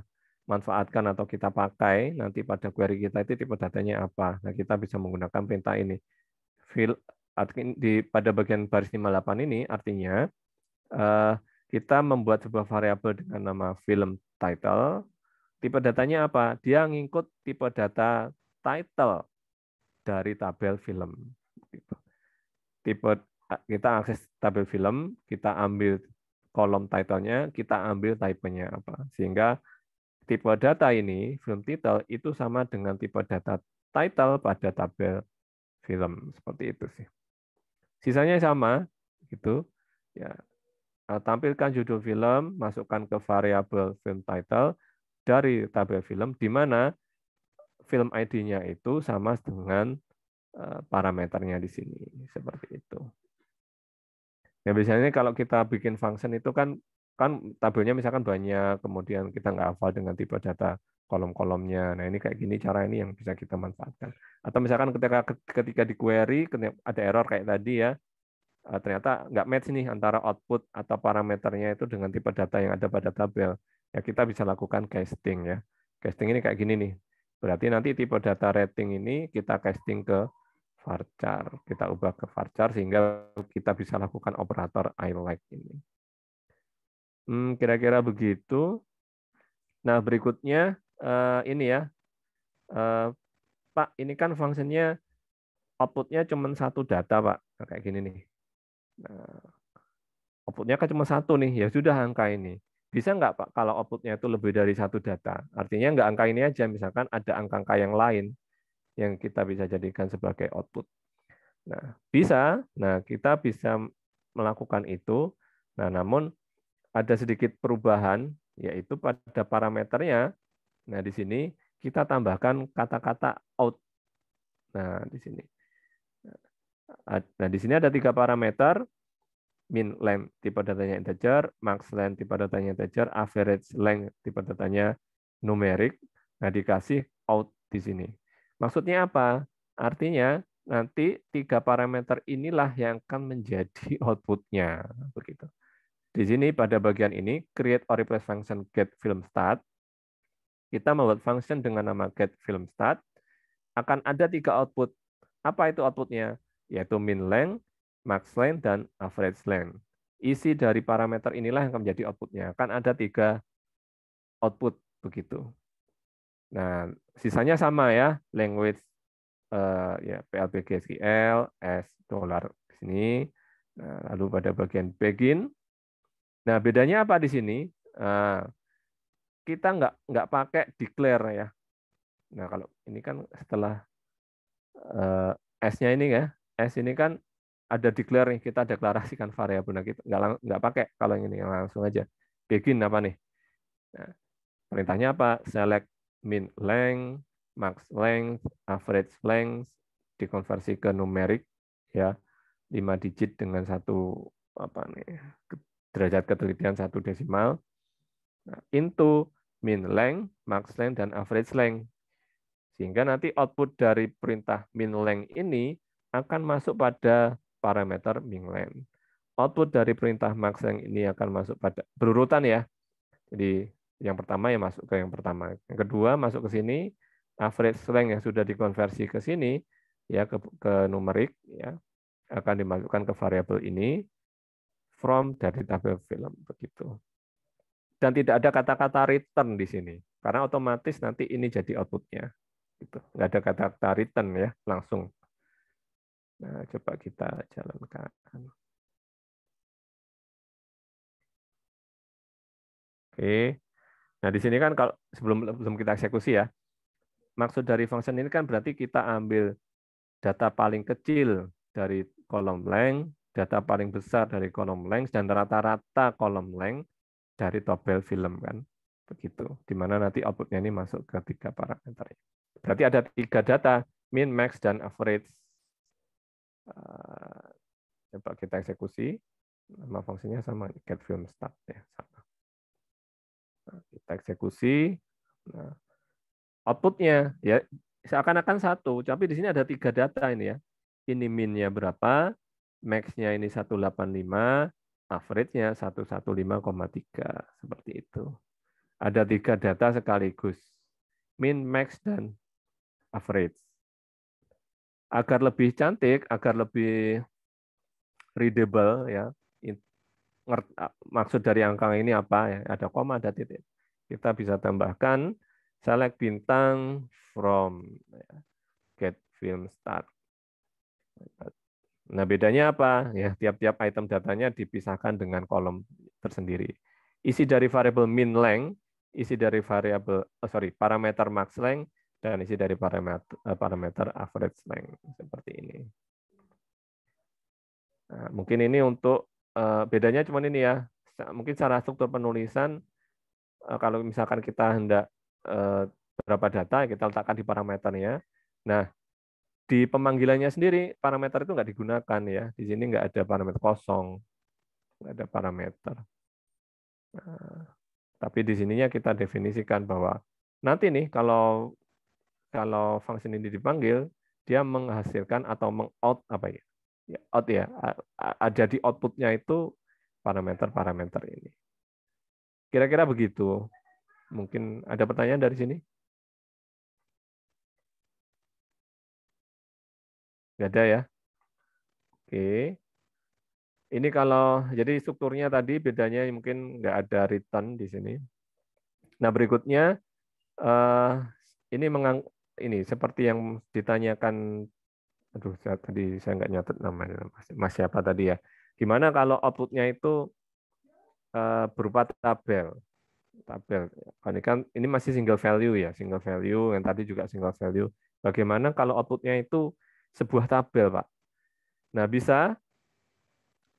manfaatkan atau kita pakai nanti pada query kita itu tipe datanya apa. Nah, kita bisa menggunakan perintah ini. Fill di pada bagian baris 58 ini artinya eh, kita membuat sebuah variabel dengan nama film title. Tipe datanya apa? Dia ngikut tipe data title dari tabel film. Gitu. Tipe kita akses tabel film, kita ambil kolom titlenya, kita ambil typenya apa, sehingga tipe data ini, film title, itu sama dengan tipe data title pada tabel film. Seperti itu sih. Sisanya sama, gitu. Ya, eh, tampilkan judul film, masukkan ke variabel film title dari tabel film, di mana film ID-nya itu sama dengan eh, parameternya di sini. Seperti itu. Ya biasanya kalau kita bikin function itu kan kan tabelnya misalkan banyak, kemudian kita nggak hafal dengan tipe data kolom-kolomnya. Nah ini kayak gini cara ini yang bisa kita manfaatkan. Atau misalkan ketika ketika di query ada error kayak tadi ya, eh, ternyata nggak match nih antara output atau parameternya itu dengan tipe data yang ada pada tabel. Ya kita bisa lakukan casting ya. Casting ini kayak gini nih. Berarti nanti tipe data rating ini kita casting ke varchar. Kita ubah ke varchar sehingga kita bisa lakukan operator I like ini. Hmm, kira-kira begitu. Nah, berikutnya uh, ini ya. Uh, Pak, ini kan fungsinya outputnya cuma satu data, Pak. Nah, kayak gini nih. Nah, outputnya kan cuma satu nih. Ya sudah angka ini. Bisa nggak, Pak, kalau outputnya itu lebih dari satu data? Artinya nggak angka ini aja. Misalkan ada angka-angka yang lain yang kita bisa jadikan sebagai output. Nah, bisa. Nah, kita bisa melakukan itu. Nah, namun ada sedikit perubahan, yaitu pada parameternya. Nah, di sini kita tambahkan kata-kata out. Nah, di sini. Nah, nah, di sini ada tiga parameter, min length tipe datanya integer, max length tipe datanya integer, average length tipe datanya numerik. Nah, dikasih out di sini. Maksudnya apa? Artinya nanti tiga parameter inilah yang akan menjadi outputnya, begitu. Di sini pada bagian ini, create or replace function get film start. Kita membuat function dengan nama get film start. Akan ada tiga output. Apa itu outputnya? Yaitu min length, max length, dan average length. Isi dari parameter inilah yang akan menjadi outputnya. Kan ada tiga output begitu. Nah, sisanya sama ya, language uh, ya PLPG S dollar di sini. Nah, lalu pada bagian begin Nah, bedanya apa di sini? Nah, kita nggak nggak pakai declare ya. Nah, kalau ini kan setelah uh, S-nya ini ya, S ini kan ada declare yang kita deklarasikan variabel. Nah, kita nggak nggak pakai kalau yang ini langsung aja. Begin apa nih? Nah, perintahnya apa? Select min length, max length, average length, dikonversi ke numerik ya, 5 digit dengan satu apa nih derajat ketelitian satu desimal nah, into min length, max length, dan average length. Sehingga nanti output dari perintah min length ini akan masuk pada parameter min length. Output dari perintah max length ini akan masuk pada berurutan ya. Jadi yang pertama ya masuk ke yang pertama. Yang kedua masuk ke sini, average length yang sudah dikonversi ke sini ya ke, ke numerik ya akan dimasukkan ke variabel ini from dari tabel film begitu. Dan tidak ada kata-kata return di sini karena otomatis nanti ini jadi outputnya. itu Nggak ada kata-kata return ya langsung. Nah, coba kita jalankan. Oke. Nah, di sini kan kalau sebelum sebelum kita eksekusi ya. Maksud dari function ini kan berarti kita ambil data paling kecil dari kolom length data paling besar dari kolom length dan rata-rata kolom length dari tabel film kan begitu dimana nanti outputnya ini masuk ke tiga parameter berarti ada tiga data min max dan average eh, coba kita eksekusi nama fungsinya sama get film start ya sama nah, kita eksekusi nah, outputnya ya seakan-akan satu tapi di sini ada tiga data ini ya ini minnya berapa max-nya ini 185, average-nya 115,3 seperti itu. Ada tiga data sekaligus, min, max, dan average. Agar lebih cantik, agar lebih readable ya, maksud dari angka ini apa ya, ada koma, ada titik. Kita bisa tambahkan select bintang from ya, get film start. Nah, bedanya apa? Ya, tiap-tiap item datanya dipisahkan dengan kolom tersendiri. Isi dari variabel min length, isi dari variabel oh, sorry, parameter max length dan isi dari parameter eh, parameter average length seperti ini. Nah, mungkin ini untuk eh, bedanya cuma ini ya. Mungkin secara struktur penulisan kalau misalkan kita hendak beberapa berapa data kita letakkan di parameternya. Nah, di pemanggilannya sendiri parameter itu nggak digunakan ya. Di sini nggak ada parameter kosong, nggak ada parameter. Nah, tapi di sininya kita definisikan bahwa nanti nih kalau kalau function ini dipanggil, dia menghasilkan atau mengout apa ya? Ya out ya. Jadi outputnya itu parameter-parameter ini. Kira-kira begitu. Mungkin ada pertanyaan dari sini? Nggak ada ya? Oke. Ini kalau, jadi strukturnya tadi bedanya mungkin nggak ada return di sini. Nah, berikutnya, eh, ini mengang, ini seperti yang ditanyakan, aduh, saya, tadi saya nggak nyatet namanya, mas, mas siapa tadi ya. Gimana kalau outputnya itu eh, berupa tabel? tabel. Ini kan ini masih single value ya, single value yang tadi juga single value. Bagaimana kalau outputnya itu sebuah tabel, Pak. Nah, bisa.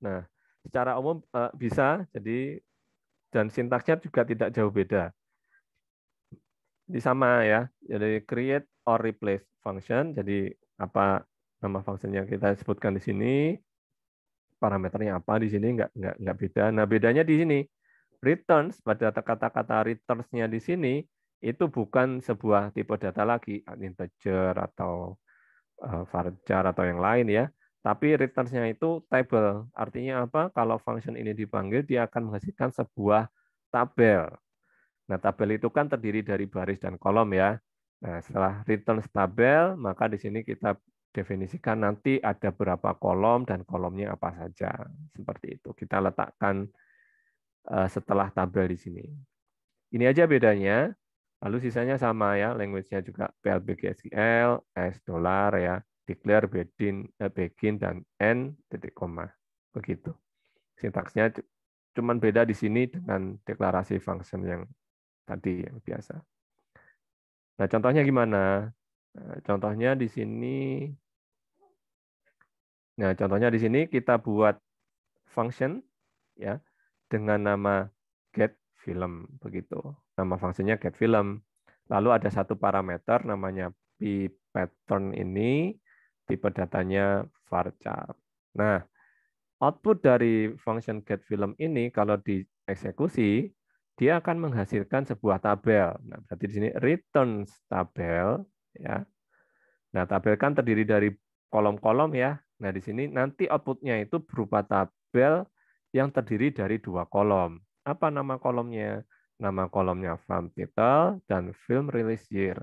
Nah, secara umum uh, bisa. Jadi dan sintaksnya juga tidak jauh beda. Di sama ya. Jadi create or replace function. Jadi apa nama function yang kita sebutkan di sini, parameternya apa di sini enggak enggak enggak beda. Nah bedanya di sini returns pada kata-kata returns-nya di sini itu bukan sebuah tipe data lagi integer atau varchar eh, atau yang lain ya. Tapi returns-nya itu table. Artinya apa? Kalau function ini dipanggil, dia akan menghasilkan sebuah tabel. Nah, tabel itu kan terdiri dari baris dan kolom ya. Nah, setelah return tabel, maka di sini kita definisikan nanti ada berapa kolom dan kolomnya apa saja. Seperti itu. Kita letakkan eh, setelah tabel di sini. Ini aja bedanya. Lalu sisanya sama ya, language-nya juga PLBG S dollar ya, declare begin, eh, begin dan end titik koma. Begitu. Sintaksnya cuman beda di sini dengan deklarasi function yang tadi yang biasa. Nah, contohnya gimana? Eh, contohnya di sini Nah, contohnya di sini kita buat function ya dengan nama get film begitu. Nama fungsinya get film. Lalu ada satu parameter namanya p pattern ini tipe datanya varchar. Nah, output dari function get film ini kalau dieksekusi dia akan menghasilkan sebuah tabel. Nah, berarti di sini returns tabel ya. Nah, tabel kan terdiri dari kolom-kolom ya. Nah, di sini nanti outputnya itu berupa tabel yang terdiri dari dua kolom. Apa nama kolomnya? nama kolomnya film title, dan film release year.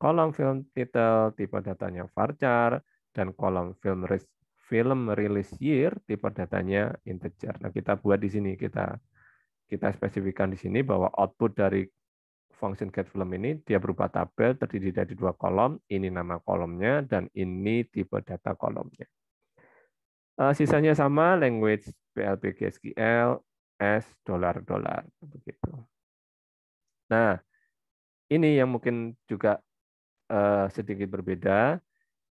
Kolom film title tipe datanya varchar, dan kolom film release film release year tipe datanya integer. Nah, kita buat di sini, kita kita spesifikkan di sini bahwa output dari function get film ini dia berupa tabel terdiri dari dua kolom, ini nama kolomnya dan ini tipe data kolomnya. Eh, sisanya sama language PLP GSQL S dolar dolar begitu. Nah, ini yang mungkin juga uh, sedikit berbeda.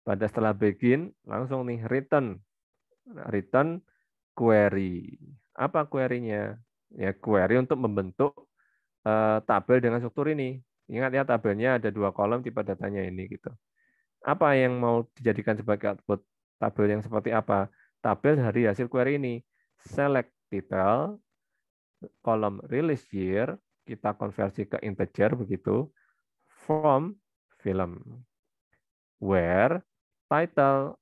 Pada setelah begin, langsung nih return. return query. Apa query-nya? Ya, query untuk membentuk uh, tabel dengan struktur ini. Ingat ya, tabelnya ada dua kolom tipe datanya ini. gitu. Apa yang mau dijadikan sebagai output? Tabel yang seperti apa? Tabel dari hasil query ini. Select title, kolom release year, kita konversi ke integer begitu from film where title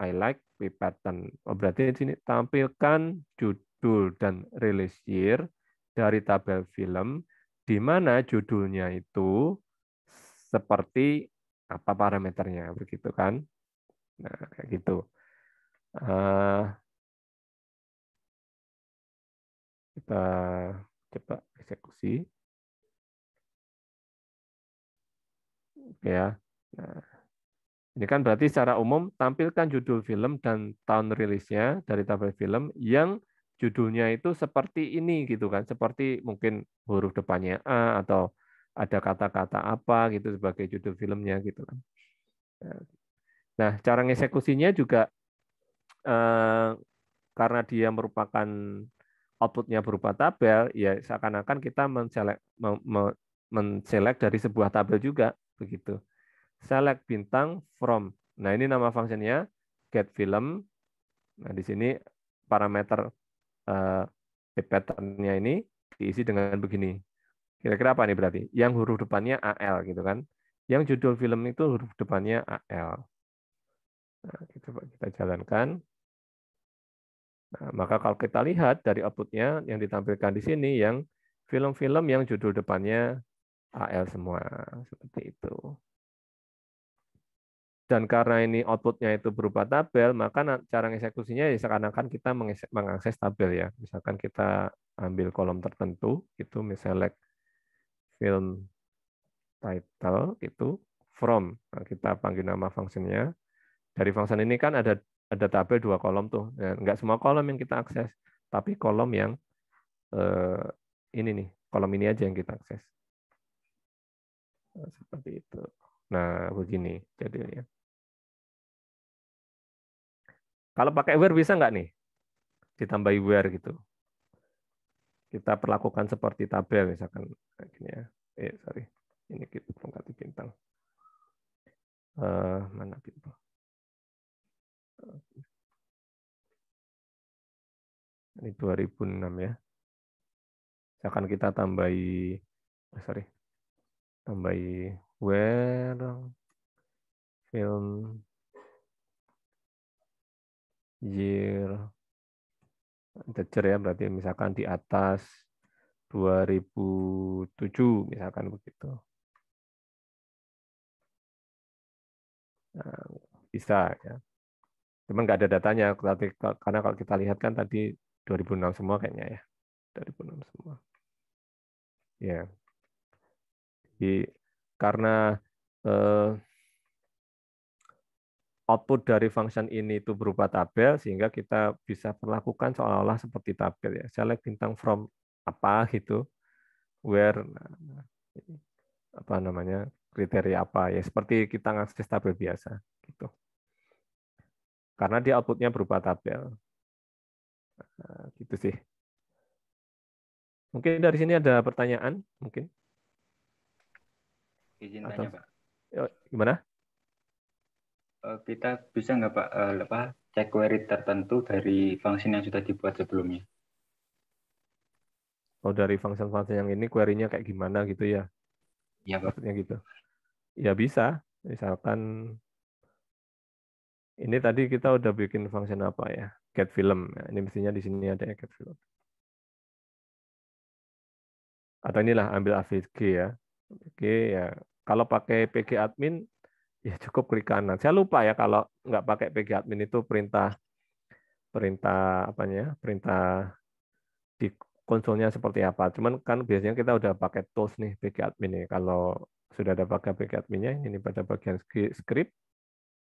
I like pattern. Oh, berarti di sini tampilkan judul dan release year dari tabel film di mana judulnya itu seperti apa parameternya begitu kan? Nah, kayak gitu. Uh, kita coba eksekusi Oke ya nah, ini kan berarti secara umum tampilkan judul film dan tahun rilisnya dari tabel film yang judulnya itu seperti ini gitu kan seperti mungkin huruf depannya a atau ada kata-kata apa gitu sebagai judul filmnya gitu kan nah, nah cara eksekusinya juga eh, karena dia merupakan outputnya berupa tabel, ya seakan-akan kita menselek, dari sebuah tabel juga, begitu. Select bintang from. Nah ini nama fungsinya get film. Nah di sini parameter uh, patternnya ini diisi dengan begini. Kira-kira apa nih berarti? Yang huruf depannya AL gitu kan. Yang judul film itu huruf depannya AL. Nah, kita, kita jalankan. Nah, maka kalau kita lihat dari outputnya yang ditampilkan di sini yang film-film yang judul depannya AL semua seperti itu. Dan karena ini outputnya itu berupa tabel, maka cara eksekusinya ya seakan-akan kita mengakses tabel ya. Misalkan kita ambil kolom tertentu, itu misalnya film title itu from nah, kita panggil nama fungsinya. Dari function ini kan ada ada tabel dua kolom tuh. Ya, nggak semua kolom yang kita akses, tapi kolom yang eh, ini nih, kolom ini aja yang kita akses. Eh, seperti itu. Nah, begini jadinya. Kalau pakai where bisa nggak nih? Ditambahi where gitu. Kita perlakukan seperti tabel misalkan gini ya. Eh, sorry. Ini kita gitu, bintang. Eh, mana bintang? Ini 2006 ya. Misalkan kita tambahi, oh sorry, tambahi where film year teacher ya berarti misalkan di atas 2007 misalkan begitu. Nah, bisa ya. Cuman nggak ada datanya karena kalau kita lihat kan tadi 2006 semua kayaknya ya. 2006 semua. Ya. Jadi karena eh, output dari function ini itu berupa tabel sehingga kita bisa perlakukan seolah-olah seperti tabel ya. Select bintang from apa gitu where nah, nah, apa namanya kriteria apa ya seperti kita ngasih tabel biasa gitu karena dia outputnya berupa tabel. Nah, gitu sih. Mungkin dari sini ada pertanyaan, mungkin. Izin Atau... tanya, Pak. Ya, gimana? Eh, kita bisa nggak Pak eh, apa, cek query tertentu dari fungsi yang sudah dibuat sebelumnya? Oh dari fungsi-fungsi yang ini query-nya kayak gimana gitu ya? Iya Maksudnya gitu. Ya bisa. Misalkan ini tadi kita udah bikin function apa ya? Get film. Ya, ini mestinya di sini ada ya get film. Atau inilah ambil AVG ya. Oke ya. Kalau pakai PG admin ya cukup klik kanan. Saya lupa ya kalau nggak pakai PG admin itu perintah perintah apanya? Perintah di konsolnya seperti apa. Cuman kan biasanya kita udah pakai tools nih PG admin nih. Kalau sudah ada pakai PG adminnya ini pada bagian script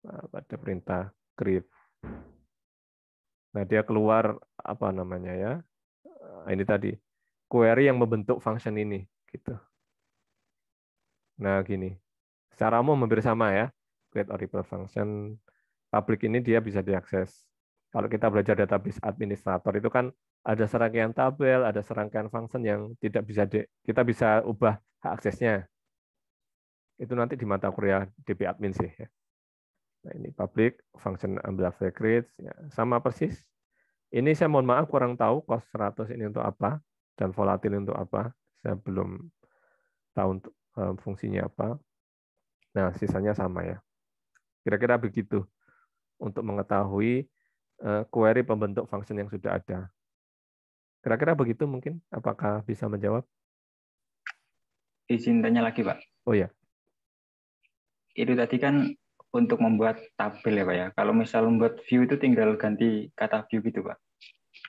Eh, pada perintah create. Nah, dia keluar apa namanya ya? Eh, ini tadi query yang membentuk function ini gitu. Nah, gini. Secara mau hampir sama ya. Create Oracle function public ini dia bisa diakses. Kalau kita belajar database administrator itu kan ada serangkaian tabel, ada serangkaian function yang tidak bisa di, kita bisa ubah hak aksesnya. Itu nanti di mata kuliah DB admin sih ya. Nah, ini public function umbrella flag ya, sama persis. Ini saya mohon maaf kurang tahu cost 100 ini untuk apa dan volatil untuk apa. Saya belum tahu untuk eh, fungsinya apa. Nah, sisanya sama ya. Kira-kira begitu untuk mengetahui eh, query pembentuk function yang sudah ada. Kira-kira begitu mungkin? Apakah bisa menjawab? Izin tanya lagi, Pak. Oh ya. Itu tadi kan untuk membuat tabel ya Pak ya. Kalau misal membuat view itu tinggal ganti kata view gitu Pak.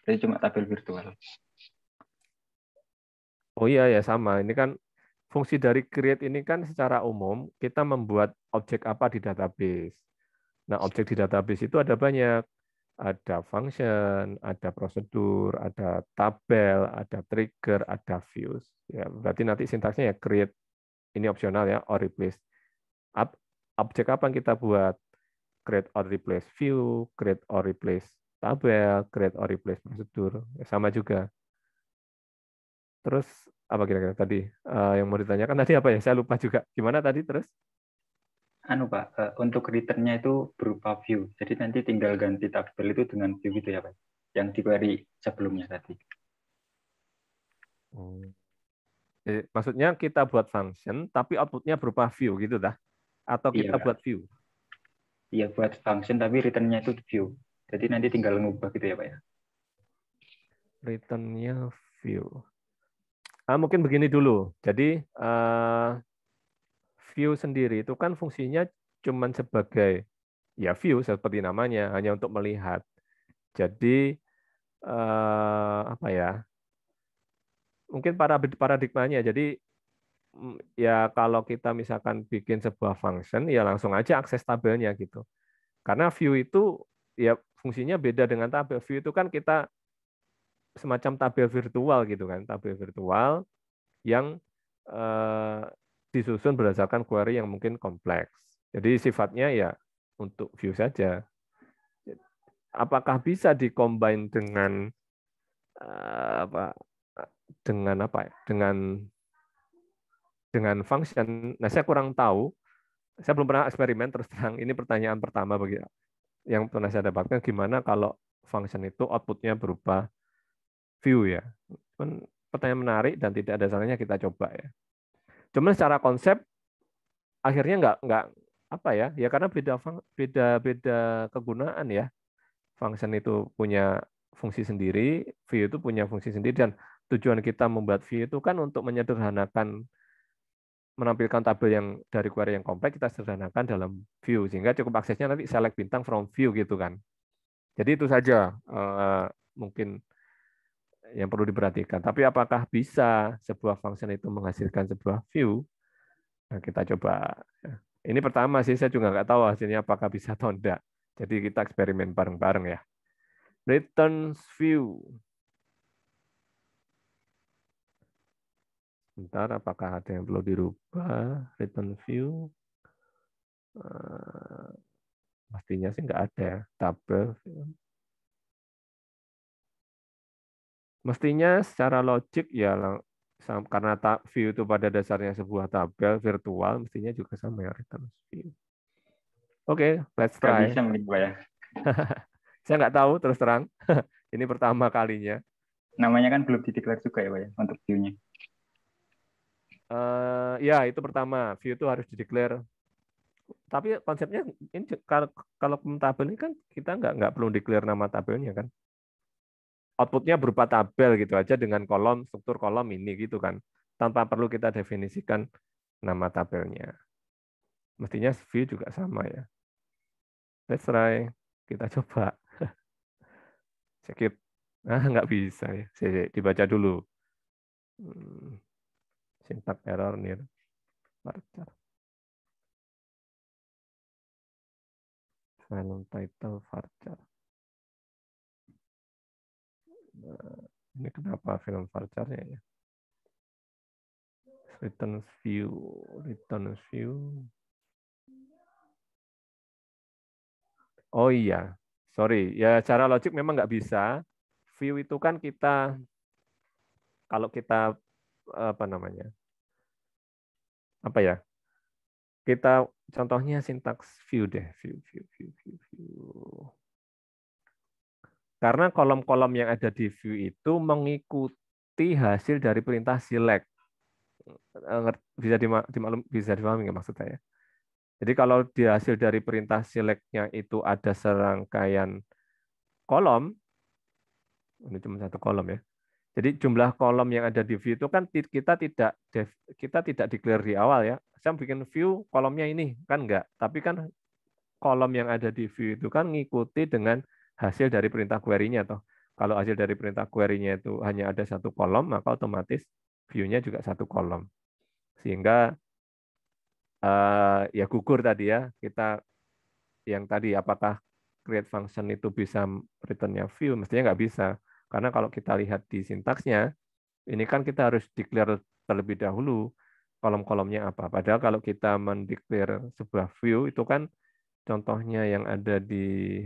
Jadi cuma tabel virtual. Oh iya ya sama. Ini kan fungsi dari create ini kan secara umum kita membuat objek apa di database. Nah, objek di database itu ada banyak. Ada function, ada prosedur, ada tabel, ada trigger, ada views. Ya, berarti nanti sintaksnya ya create ini opsional ya or replace objek apa yang kita buat create or replace view, create or replace tabel, create or replace prosedur, ya, sama juga. Terus apa kira-kira tadi uh, yang mau ditanyakan tadi apa ya? Saya lupa juga. Gimana tadi terus? Anu pak, uh, untuk returnnya itu berupa view. Jadi nanti tinggal ganti tabel itu dengan view gitu ya pak, yang di sebelumnya tadi. Hmm. Oh. Jadi, eh, maksudnya kita buat function, tapi outputnya berupa view gitu dah? atau iya. kita iya. buat view? Iya buat function tapi returnnya itu view. Jadi nanti tinggal ngubah gitu ya pak ya. Returnnya view. Ah mungkin begini dulu. Jadi uh, view sendiri itu kan fungsinya cuman sebagai ya view seperti namanya hanya untuk melihat. Jadi uh, apa ya? Mungkin para paradigmanya. Jadi Mm, ya kalau kita misalkan bikin sebuah function ya langsung aja akses tabelnya gitu. Karena view itu ya fungsinya beda dengan tabel. View itu kan kita semacam tabel virtual gitu kan, tabel virtual yang eh, disusun berdasarkan query yang mungkin kompleks. Jadi sifatnya ya untuk view saja. Apakah bisa dikombin dengan eh, apa dengan apa ya? Dengan dengan function. Nah, saya kurang tahu. Saya belum pernah eksperimen terus terang. Ini pertanyaan pertama bagi yang pernah saya dapatkan gimana kalau function itu outputnya berupa view ya. Cuman pertanyaan menarik dan tidak ada salahnya kita coba ya. Cuman secara konsep akhirnya nggak nggak apa ya ya karena beda beda beda kegunaan ya function itu punya fungsi sendiri view itu punya fungsi sendiri dan tujuan kita membuat view itu kan untuk menyederhanakan menampilkan tabel yang dari query yang kompleks kita sederhanakan dalam view sehingga cukup aksesnya nanti select bintang from view gitu kan. Jadi itu saja uh, mungkin yang perlu diperhatikan. Tapi apakah bisa sebuah function itu menghasilkan sebuah view? Nah, kita coba. Ya. Ini pertama sih saya juga nggak tahu hasilnya apakah bisa atau enggak. Jadi kita eksperimen bareng-bareng ya. Returns view. sebentar apakah ada yang perlu dirubah? Return view. Uh, pastinya sih nggak ada. Tabel. Mestinya secara logik ya karena tab view itu pada dasarnya sebuah tabel virtual, mestinya juga sama ya return view. Oke, okay, let's try. Ya. Saya nggak tahu terus terang. Ini pertama kalinya. Namanya kan belum dideklar juga ya, Pak ya, untuk view-nya. Uh, ya itu pertama view itu harus dideklar. Tapi konsepnya ini kalau kalau tabel ini kan kita nggak nggak perlu declare nama tabelnya kan. Outputnya berupa tabel gitu aja dengan kolom struktur kolom ini gitu kan tanpa perlu kita definisikan nama tabelnya. Mestinya view juga sama ya. Let's try. Kita coba. it Ah, nggak bisa ya. dibaca dulu. Hmm syntax error near varchar. File title varchar. Nah, ini kenapa film varchar ya? Return view, Return view. Oh iya, sorry. Ya cara logik memang nggak bisa. View itu kan kita kalau kita apa namanya apa ya kita contohnya sintaks view deh view view view view, view. karena kolom-kolom yang ada di view itu mengikuti hasil dari perintah select eh, bisa dimaklum bisa dimaklumi nggak maksud saya jadi kalau di hasil dari perintah selectnya itu ada serangkaian kolom ini cuma satu kolom ya jadi jumlah kolom yang ada di view itu kan kita tidak kita tidak declare di awal ya. Saya bikin view kolomnya ini kan enggak, tapi kan kolom yang ada di view itu kan ngikuti dengan hasil dari perintah query-nya toh. Kalau hasil dari perintah query-nya itu hanya ada satu kolom, maka otomatis view-nya juga satu kolom. Sehingga eh, ya gugur tadi ya, kita yang tadi apakah create function itu bisa return-nya view, mestinya nggak bisa karena kalau kita lihat di sintaksnya, ini kan kita harus declare terlebih dahulu kolom-kolomnya apa. Padahal kalau kita mendeklir sebuah view itu kan contohnya yang ada di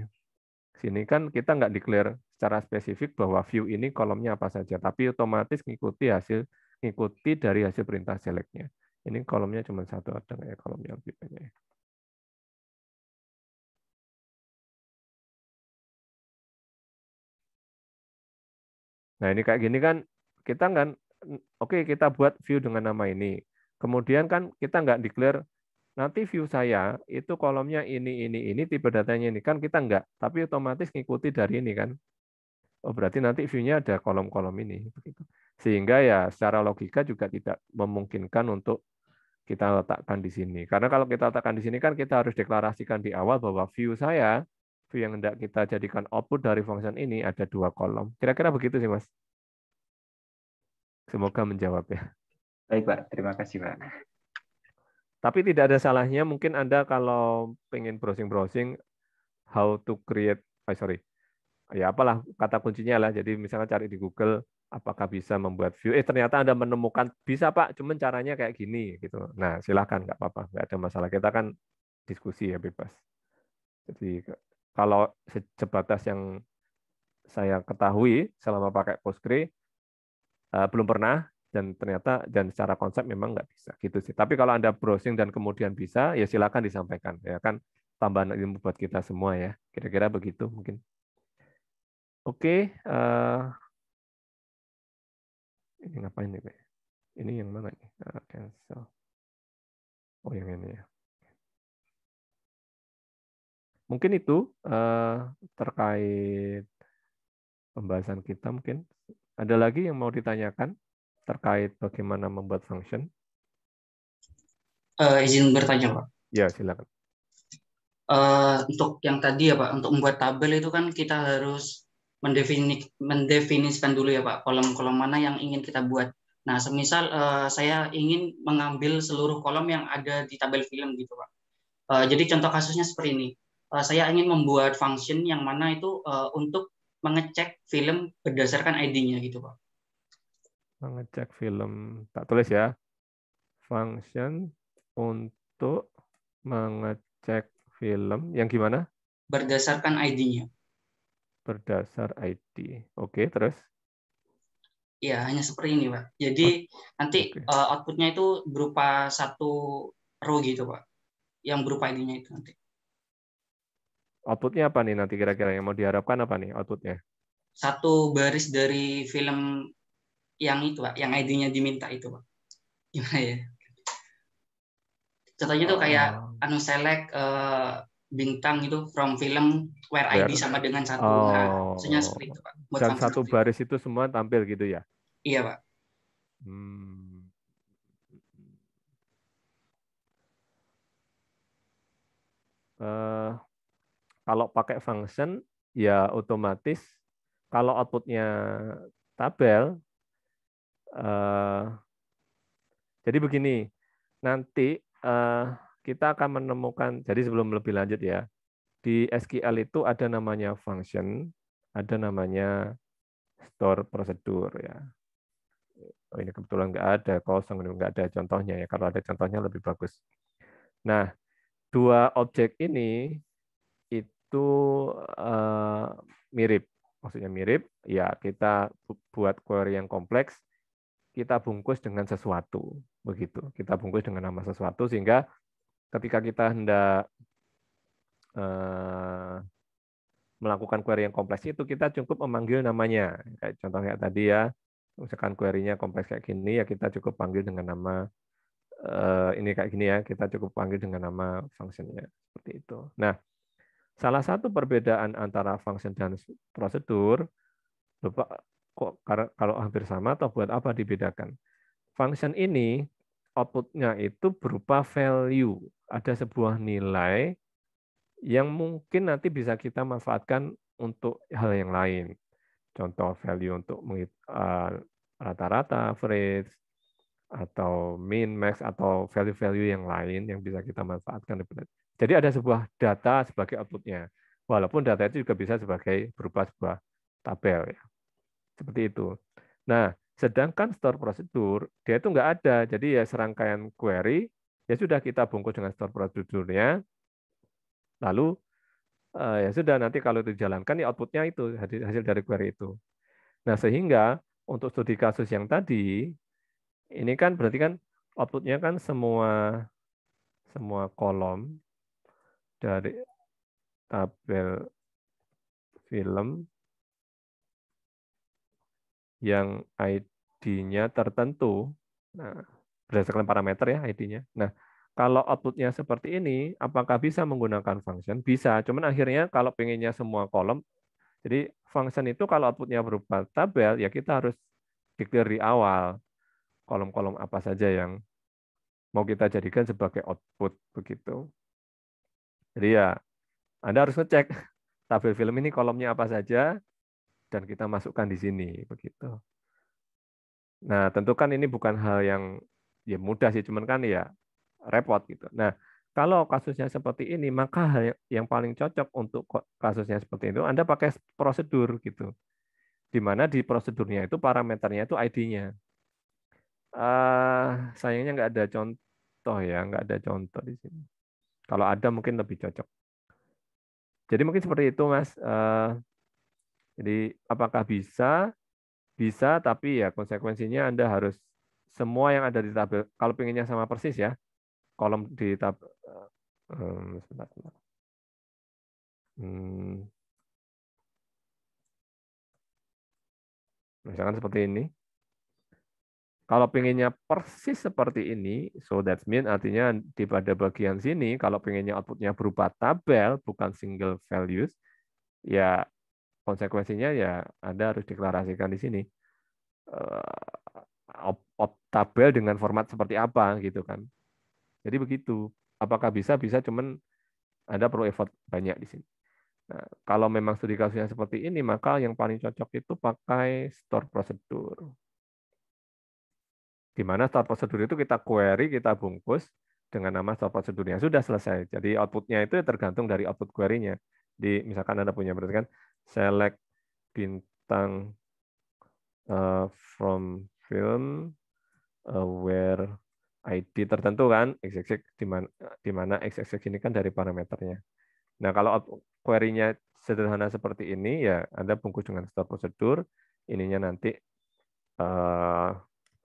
sini kan kita nggak declare secara spesifik bahwa view ini kolomnya apa saja, tapi otomatis mengikuti hasil ngikuti dari hasil perintah selectnya. Ini kolomnya cuma satu ada ya kolom yang lebih banyak ya? Nah ini kayak gini kan kita kan oke okay, kita buat view dengan nama ini. Kemudian kan kita nggak declare nanti view saya itu kolomnya ini ini ini tipe datanya ini kan kita nggak tapi otomatis ngikuti dari ini kan. Oh berarti nanti view-nya ada kolom-kolom ini begitu. Sehingga ya secara logika juga tidak memungkinkan untuk kita letakkan di sini. Karena kalau kita letakkan di sini kan kita harus deklarasikan di awal bahwa view saya view yang hendak kita jadikan output dari function ini ada dua kolom. Kira-kira begitu sih, Mas. Semoga menjawab ya. Baik, Pak. Terima kasih, Pak. Tapi tidak ada salahnya mungkin Anda kalau pengen browsing-browsing how to create, oh, sorry, ya apalah kata kuncinya lah. Jadi misalnya cari di Google apakah bisa membuat view. Eh ternyata Anda menemukan bisa Pak, cuman caranya kayak gini gitu. Nah silahkan nggak apa-apa, nggak ada masalah. Kita kan diskusi ya bebas. Jadi kalau sebatas yang saya ketahui selama pakai Postgre eh, belum pernah dan ternyata dan secara konsep memang nggak bisa gitu sih. Tapi kalau Anda browsing dan kemudian bisa ya silakan disampaikan ya kan tambahan ilmu buat kita semua ya. Kira-kira begitu mungkin. Oke, okay, eh, ini ngapain nih, Ini yang mana nih? Eh, cancel. Oh, yang ini ya. Mungkin itu uh, terkait pembahasan kita mungkin. Ada lagi yang mau ditanyakan terkait bagaimana membuat function? Uh, izin bertanya, Pak. Ya, silakan. Uh, untuk yang tadi ya Pak, untuk membuat tabel itu kan kita harus mendefini, mendefinisikan dulu ya Pak, kolom-kolom mana yang ingin kita buat. Nah, semisal uh, saya ingin mengambil seluruh kolom yang ada di tabel film gitu Pak. Uh, jadi contoh kasusnya seperti ini. Eh, saya ingin membuat function yang mana itu uh, untuk mengecek film berdasarkan ID-nya gitu Pak. Mengecek film, tak tulis ya. Function untuk mengecek film yang gimana? Berdasarkan ID-nya. Berdasar ID. Oke, terus? Ya, hanya seperti ini, Pak. Jadi oh, nanti okay. Eh, outputnya itu berupa satu row gitu, Pak. Yang berupa ID-nya itu nanti. Outputnya apa nih nanti kira-kira yang mau diharapkan apa nih outputnya? Satu baris dari film yang itu pak, yang ID-nya diminta itu pak. Gimana ya? Contohnya tuh kayak oh. anu selek uh, eh, bintang itu from film where, where? ID sama dengan satu. Nah, oh. Nah, maksudnya seperti itu pak. Buat Dan satu itu. baris itu semua tampil gitu ya? Iya pak. Hmm. Uh, kalau pakai function, ya otomatis kalau outputnya tabel, eh, jadi begini, nanti eh, kita akan menemukan, jadi sebelum lebih lanjut ya, di SQL itu ada namanya function, ada namanya store prosedur ya. Oh, ini kebetulan nggak ada kosong, nggak ada contohnya ya. Kalau ada contohnya lebih bagus. Nah, dua objek ini itu uh, mirip. Maksudnya mirip, ya kita buat query yang kompleks, kita bungkus dengan sesuatu. Begitu. Kita bungkus dengan nama sesuatu sehingga ketika kita hendak uh, melakukan query yang kompleks itu kita cukup memanggil namanya. Kayak contohnya tadi ya, misalkan query-nya kompleks kayak gini ya kita cukup panggil dengan nama uh, ini kayak gini ya, kita cukup panggil dengan nama fungsinya seperti itu. Nah, Salah satu perbedaan antara function dan prosedur, lupa kok kalau hampir sama atau buat apa dibedakan. Function ini outputnya itu berupa value, ada sebuah nilai yang mungkin nanti bisa kita manfaatkan untuk hal yang lain. Contoh value untuk eh, rata-rata, average, atau min, max, atau value-value yang lain yang bisa kita manfaatkan jadi ada sebuah data sebagai outputnya. Walaupun data itu juga bisa sebagai berupa sebuah tabel. Ya. Seperti itu. Nah, sedangkan store prosedur, dia itu nggak ada. Jadi ya serangkaian query, ya sudah kita bungkus dengan store prosedurnya. Lalu eh, ya sudah nanti kalau itu dijalankan ya outputnya itu hasil dari query itu. Nah, sehingga untuk studi kasus yang tadi, ini kan berarti kan outputnya kan semua semua kolom dari tabel film yang ID-nya tertentu. Nah, berdasarkan parameter ya ID-nya. Nah, kalau outputnya seperti ini, apakah bisa menggunakan function? Bisa, cuman akhirnya kalau pengennya semua kolom, jadi function itu kalau outputnya berupa tabel, ya kita harus declare di awal kolom-kolom apa saja yang mau kita jadikan sebagai output begitu. Jadi ya Anda harus ngecek tabel film ini kolomnya apa saja dan kita masukkan di sini begitu. Nah, tentu kan ini bukan hal yang ya mudah sih, cuman kan ya repot gitu. Nah, kalau kasusnya seperti ini, maka hal yang paling cocok untuk kasusnya seperti itu Anda pakai prosedur gitu. Di mana di prosedurnya itu parameternya itu ID-nya. Uh, ah, sayangnya nggak ada contoh ya, nggak ada contoh di sini. Kalau ada mungkin lebih cocok. Jadi mungkin seperti itu, Mas. Eh, jadi apakah bisa? Bisa, tapi ya konsekuensinya Anda harus semua yang ada di tabel. Kalau pengennya sama persis ya, kolom di tabel. Eh, hmm. Misalkan seperti ini. Kalau pengennya persis seperti ini, so that mean artinya di pada bagian sini, kalau pengennya outputnya berupa tabel, bukan single values, ya konsekuensinya ya Anda harus deklarasikan di sini. Eh, output tabel dengan format seperti apa gitu kan. Jadi begitu. Apakah bisa? Bisa, cuman Anda perlu effort banyak di sini. Nah, kalau memang studi kasusnya seperti ini, maka yang paling cocok itu pakai store prosedur di mana start prosedur itu kita query, kita bungkus dengan nama start prosedurnya. Sudah selesai. Jadi outputnya itu ya tergantung dari output query-nya. Di misalkan Anda punya berarti kan select bintang uh, from film uh, where ID tertentu kan xxx di mana di mana xxx ini kan dari parameternya. Nah, kalau query-nya sederhana seperti ini ya Anda bungkus dengan start prosedur, ininya nanti uh,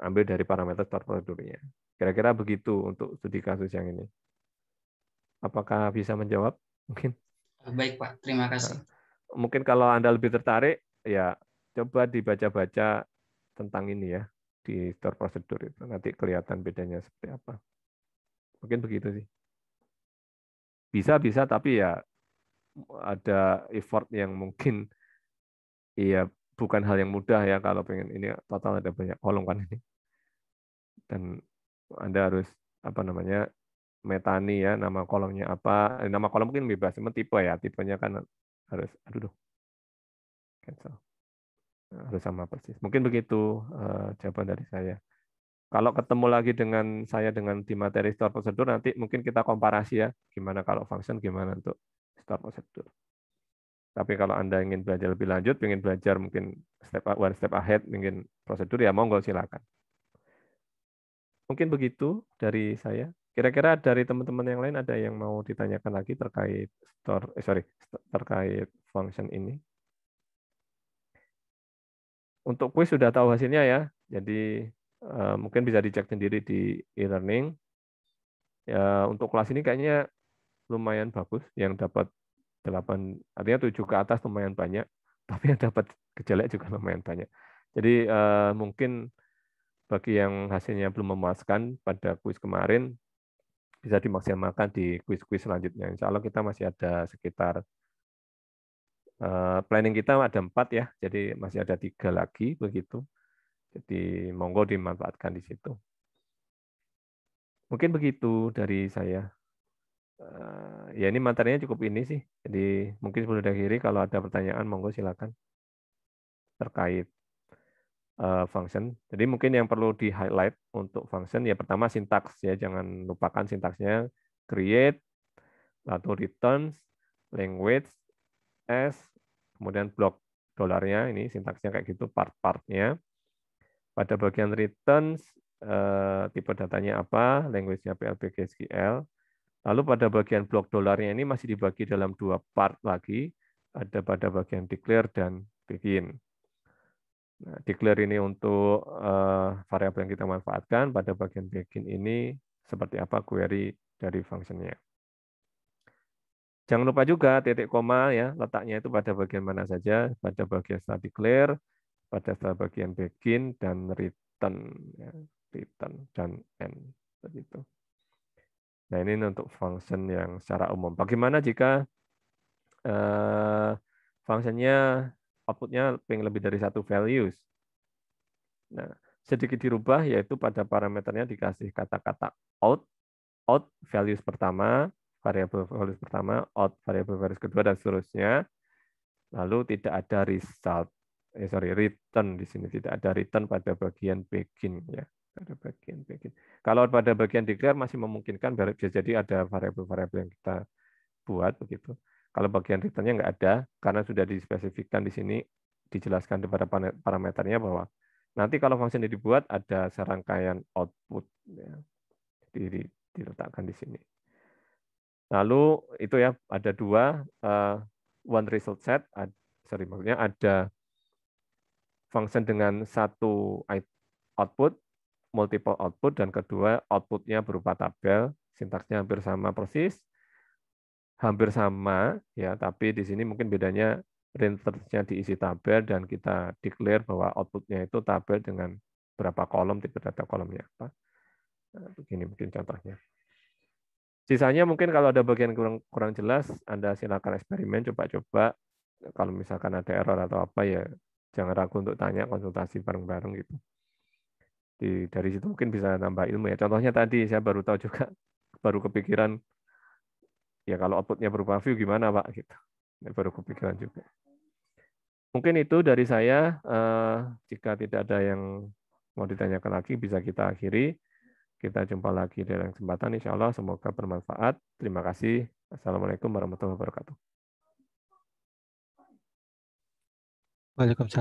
ambil dari parameter start prosedurnya. Kira-kira begitu untuk studi kasus yang ini. Apakah bisa menjawab? Mungkin. Baik Pak, terima kasih. Nah, mungkin kalau Anda lebih tertarik, ya coba dibaca-baca tentang ini ya di store prosedur itu. Nanti kelihatan bedanya seperti apa. Mungkin begitu sih. Bisa-bisa, tapi ya ada effort yang mungkin ya bukan hal yang mudah ya kalau pengen ini total ada banyak kolom kan ini. Dan Anda harus apa namanya metani ya nama kolomnya apa eh, nama kolom mungkin bebas cuma tipe ya tipenya kan harus aduh dong cancel harus sama persis mungkin begitu uh, jawaban dari saya kalau ketemu lagi dengan saya dengan di materi store prosedur nanti mungkin kita komparasi ya gimana kalau function gimana untuk store prosedur tapi kalau Anda ingin belajar lebih lanjut, ingin belajar mungkin step one step ahead, mungkin prosedur ya monggo silakan. Mungkin begitu dari saya. Kira-kira dari teman-teman yang lain ada yang mau ditanyakan lagi terkait store eh, sorry terkait function ini? Untuk kuis sudah tahu hasilnya ya. Jadi eh, mungkin bisa dicek sendiri di e-learning. Ya, untuk kelas ini kayaknya lumayan bagus yang dapat 8 artinya tujuh ke atas lumayan banyak, tapi yang dapat kejelek juga lumayan banyak. Jadi uh, mungkin bagi yang hasilnya belum memuaskan pada kuis kemarin bisa dimaksimalkan di kuis-kuis selanjutnya. Insya Allah kita masih ada sekitar uh, planning kita ada empat ya, jadi masih ada tiga lagi begitu. Jadi monggo dimanfaatkan di situ. Mungkin begitu dari saya uh, ya ini materinya cukup ini sih. Jadi mungkin sebelum diakhiri kalau ada pertanyaan monggo silakan terkait uh, function. Jadi mungkin yang perlu di highlight untuk function ya pertama sintaks ya jangan lupakan sintaksnya create lalu returns language s kemudian blok dolarnya ini sintaksnya kayak gitu part-partnya pada bagian returns uh, tipe datanya apa language-nya PLP GSQL Lalu pada bagian blok dolarnya ini masih dibagi dalam dua part lagi, ada pada bagian declare dan begin. Nah, declare ini untuk uh, variabel yang kita manfaatkan, pada bagian begin ini seperti apa query dari fungsinya. Jangan lupa juga titik koma ya, letaknya itu pada bagian mana saja, pada bagian setelah declare, pada setelah bagian begin dan return ya, return dan end begitu. Nah, ini untuk function yang secara umum. Bagaimana jika fungsinya eh, functionnya outputnya ping lebih dari satu values? Nah, sedikit dirubah yaitu pada parameternya dikasih kata-kata out, out values pertama, variabel values pertama, out variabel values kedua dan seterusnya. Lalu tidak ada result, eh sorry return di sini tidak ada return pada bagian begin ya. Pada bagian bagian. Kalau pada bagian declare masih memungkinkan bisa jadi ada variabel-variabel yang kita buat begitu. Kalau bagian returnnya nggak ada, karena sudah dispesifikkan di sini, dijelaskan kepada parameternya bahwa nanti kalau function ini dibuat ada serangkaian output ya, diletakkan di sini. Lalu itu ya ada dua uh, one result set, sorry maksudnya ada function dengan satu output multiple output dan kedua outputnya berupa tabel, sintaksnya hampir sama persis, hampir sama ya, tapi di sini mungkin bedanya range-nya diisi tabel dan kita declare bahwa outputnya itu tabel dengan berapa kolom, tipe data kolomnya apa. Nah, begini mungkin contohnya. Sisanya mungkin kalau ada bagian kurang, kurang jelas, Anda silakan eksperimen, coba-coba. Kalau misalkan ada error atau apa ya, jangan ragu untuk tanya, konsultasi bareng-bareng gitu. Di, dari situ mungkin bisa nambah ilmu ya. Contohnya tadi saya baru tahu juga, baru kepikiran ya kalau outputnya berupa view gimana pak gitu. Ya, baru kepikiran juga. Mungkin itu dari saya. Eh, jika tidak ada yang mau ditanyakan lagi, bisa kita akhiri. Kita jumpa lagi di lain kesempatan. Insya Allah semoga bermanfaat. Terima kasih. Assalamualaikum warahmatullahi wabarakatuh. Waalaikumsalam.